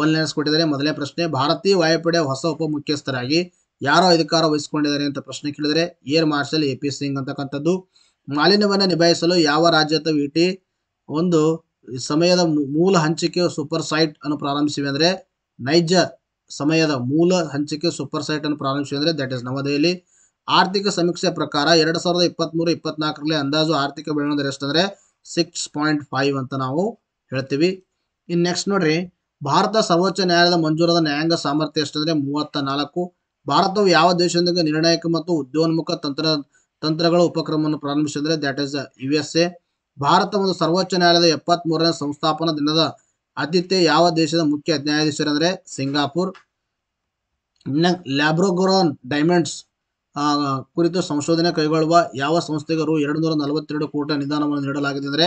ಒನ್ ಲೈನ್ಸ್ ಕೊಟ್ಟಿದ್ದಾರೆ ಮೊದಲೇ ಪ್ರಶ್ನೆ ಭಾರತೀಯ ವಾಯುಪಡೆ ಹೊಸ ಉಪ ಮುಖ್ಯಸ್ಥರಾಗಿ ಯಾರೋ ಅಧಿಕಾರ ವಹಿಸಿಕೊಂಡಿದ್ದಾರೆ ಅಂತ ಪ್ರಶ್ನೆ ಕೇಳಿದರೆ air marshal A P Singh ಅಂತಕ್ಕಂಥದ್ದು ಮಾಲಿನ್ಯವನ್ನು ನಿಭಾಯಿಸಲು ಯಾವ ರಾಜ್ಯ ಅಥವಾ ಒಂದು ಸಮಯದ ಮೂಲ ಹಂಚಿಕೆ ಸೂಪರ್ ಸೈಟ್ ಅನ್ನು ಪ್ರಾರಂಭಿಸಿವೆ ಅಂದರೆ ನೈಜರ್ ಸಮಯದ ಮೂಲ ಹಂಚಿಕೆ ಸೂಪರ್ ಸೈಟ್ ಅನ್ನು ಪ್ರಾರಂಭಿಸಿದರೆ ದಟ್ ಇಸ್ ನವದೆಹಲಿ ಆರ್ಥಿಕ ಸಮೀಕ್ಷೆ ಪ್ರಕಾರ ಎರಡು ಸಾವಿರದ ಇಪ್ಪತ್ತ್ಮೂರು ಇಪ್ಪತ್ನಾಲ್ಕರಲ್ಲಿ ಅಂದಾಜು ಆರ್ಥಿಕ ಬೆಳವಣಿಗೆ ಅಂದರೆ ಸಿಕ್ಸ್ ಪಾಯಿಂಟ್ ಫೈವ್ ಅಂತ ನಾವು ಹೇಳ್ತೀವಿ ಇನ್ನು ನೆಕ್ಸ್ಟ್ ನೋಡ್ರಿ ಭಾರತ ಸರ್ವೋಚ್ಚ ನ್ಯಾಯಾಲಯದ ಮಂಜೂರಾದ ನ್ಯಾಯಾಂಗ ಸಾಮರ್ಥ್ಯ ಎಷ್ಟಂದ್ರೆ ಮೂವತ್ತ ನಾಲ್ಕು ಭಾರತವು ಯಾವ ದೇಶದಿಂದ ನಿರ್ಣಾಯಕ ಮತ್ತು ಉದ್ಯೋನ್ಮುಖ ತಂತ್ರ ತಂತ್ರಗಳ ಉಪಕ್ರಮವನ್ನು ಪ್ರಾರಂಭಿಸಿದರೆ that is U S A Bharat ಒಂದು ಸರ್ವೋಚ್ಚ ನ್ಯಾಯಾಲಯದ ಎಪ್ಪತ್ತ್ ಮೂರನೇ ಸಂಸ್ಥಾಪನಾ ದಿನದ ಆದ್ಯತೆ ಯಾವ ದೇಶದ ಮುಖ್ಯ ನ್ಯಾಯಾಧೀಶರಂದ್ರೆ ಸಿಂಗಾಪುರ್ ಲ್ಯಾಬ್ರೋಗ್ರೋನ್ ಡೈಮಂಡ್ಸ್ ಕುರಿತು ಸಂಶೋಧನೆ ಕೈಗೊಳ್ಳುವ ಯಾವ ಸಂಸ್ಥೆಗರು ಎರಡು ನೂರ ನಲವತ್ತೆರಡು ಕೋಟಿ ನಿಧಾನವನ್ನು ನೀಡಲಾಗಿದೆ ಅಂದರೆ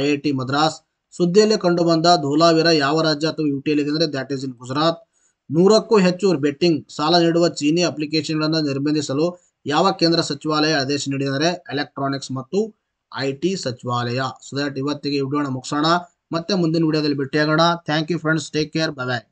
ಐ ಐ ಟಿ ಮದ್ರಾಸ್ ಸುದ್ದಿಯಲ್ಲಿ ಕಂಡುಬಂದ ಧೂಲಾವಿರ ಯಾವ ರಾಜ್ಯ ಅಥವಾ ಯುಟಿಯಲ್ಲಿ ಅಂದರೆ ದ್ಯಾಟ್ ಈಸ್ ಇನ್ ಗುಜರಾತ್ ನೂರಕ್ಕೂ ಹೆಚ್ಚು ಬೆಟ್ಟಿಂಗ್ ಸಾಲ ನೀಡುವ ಚೀನಿ ಅಪ್ಲಿಕೇಶನ್ಗಳನ್ನು ನಿರ್ಬಂಧಿಸಲು ಯಾವ ಕೇಂದ್ರ ಸಚಿವಾಲಯ ಆದೇಶ ನೀಡಿದರೆ ಎಲೆಕ್ಟ್ರಾನಿಕ್ಸ್ ಮತ್ತು ಐ ಟಿ ಸಚಿವಾಲಯ ಸೊ ದಟ್ ಇವತ್ತಿಗೆ ಇಡೋಣ ಮುಗಿಸೋಣ ಮತ್ತೆ ಮುಂದಿನ ವಿಡಿಯೋದಲ್ಲಿ ಭೇಟಿಯಾಗೋಣ thank you friends take care bye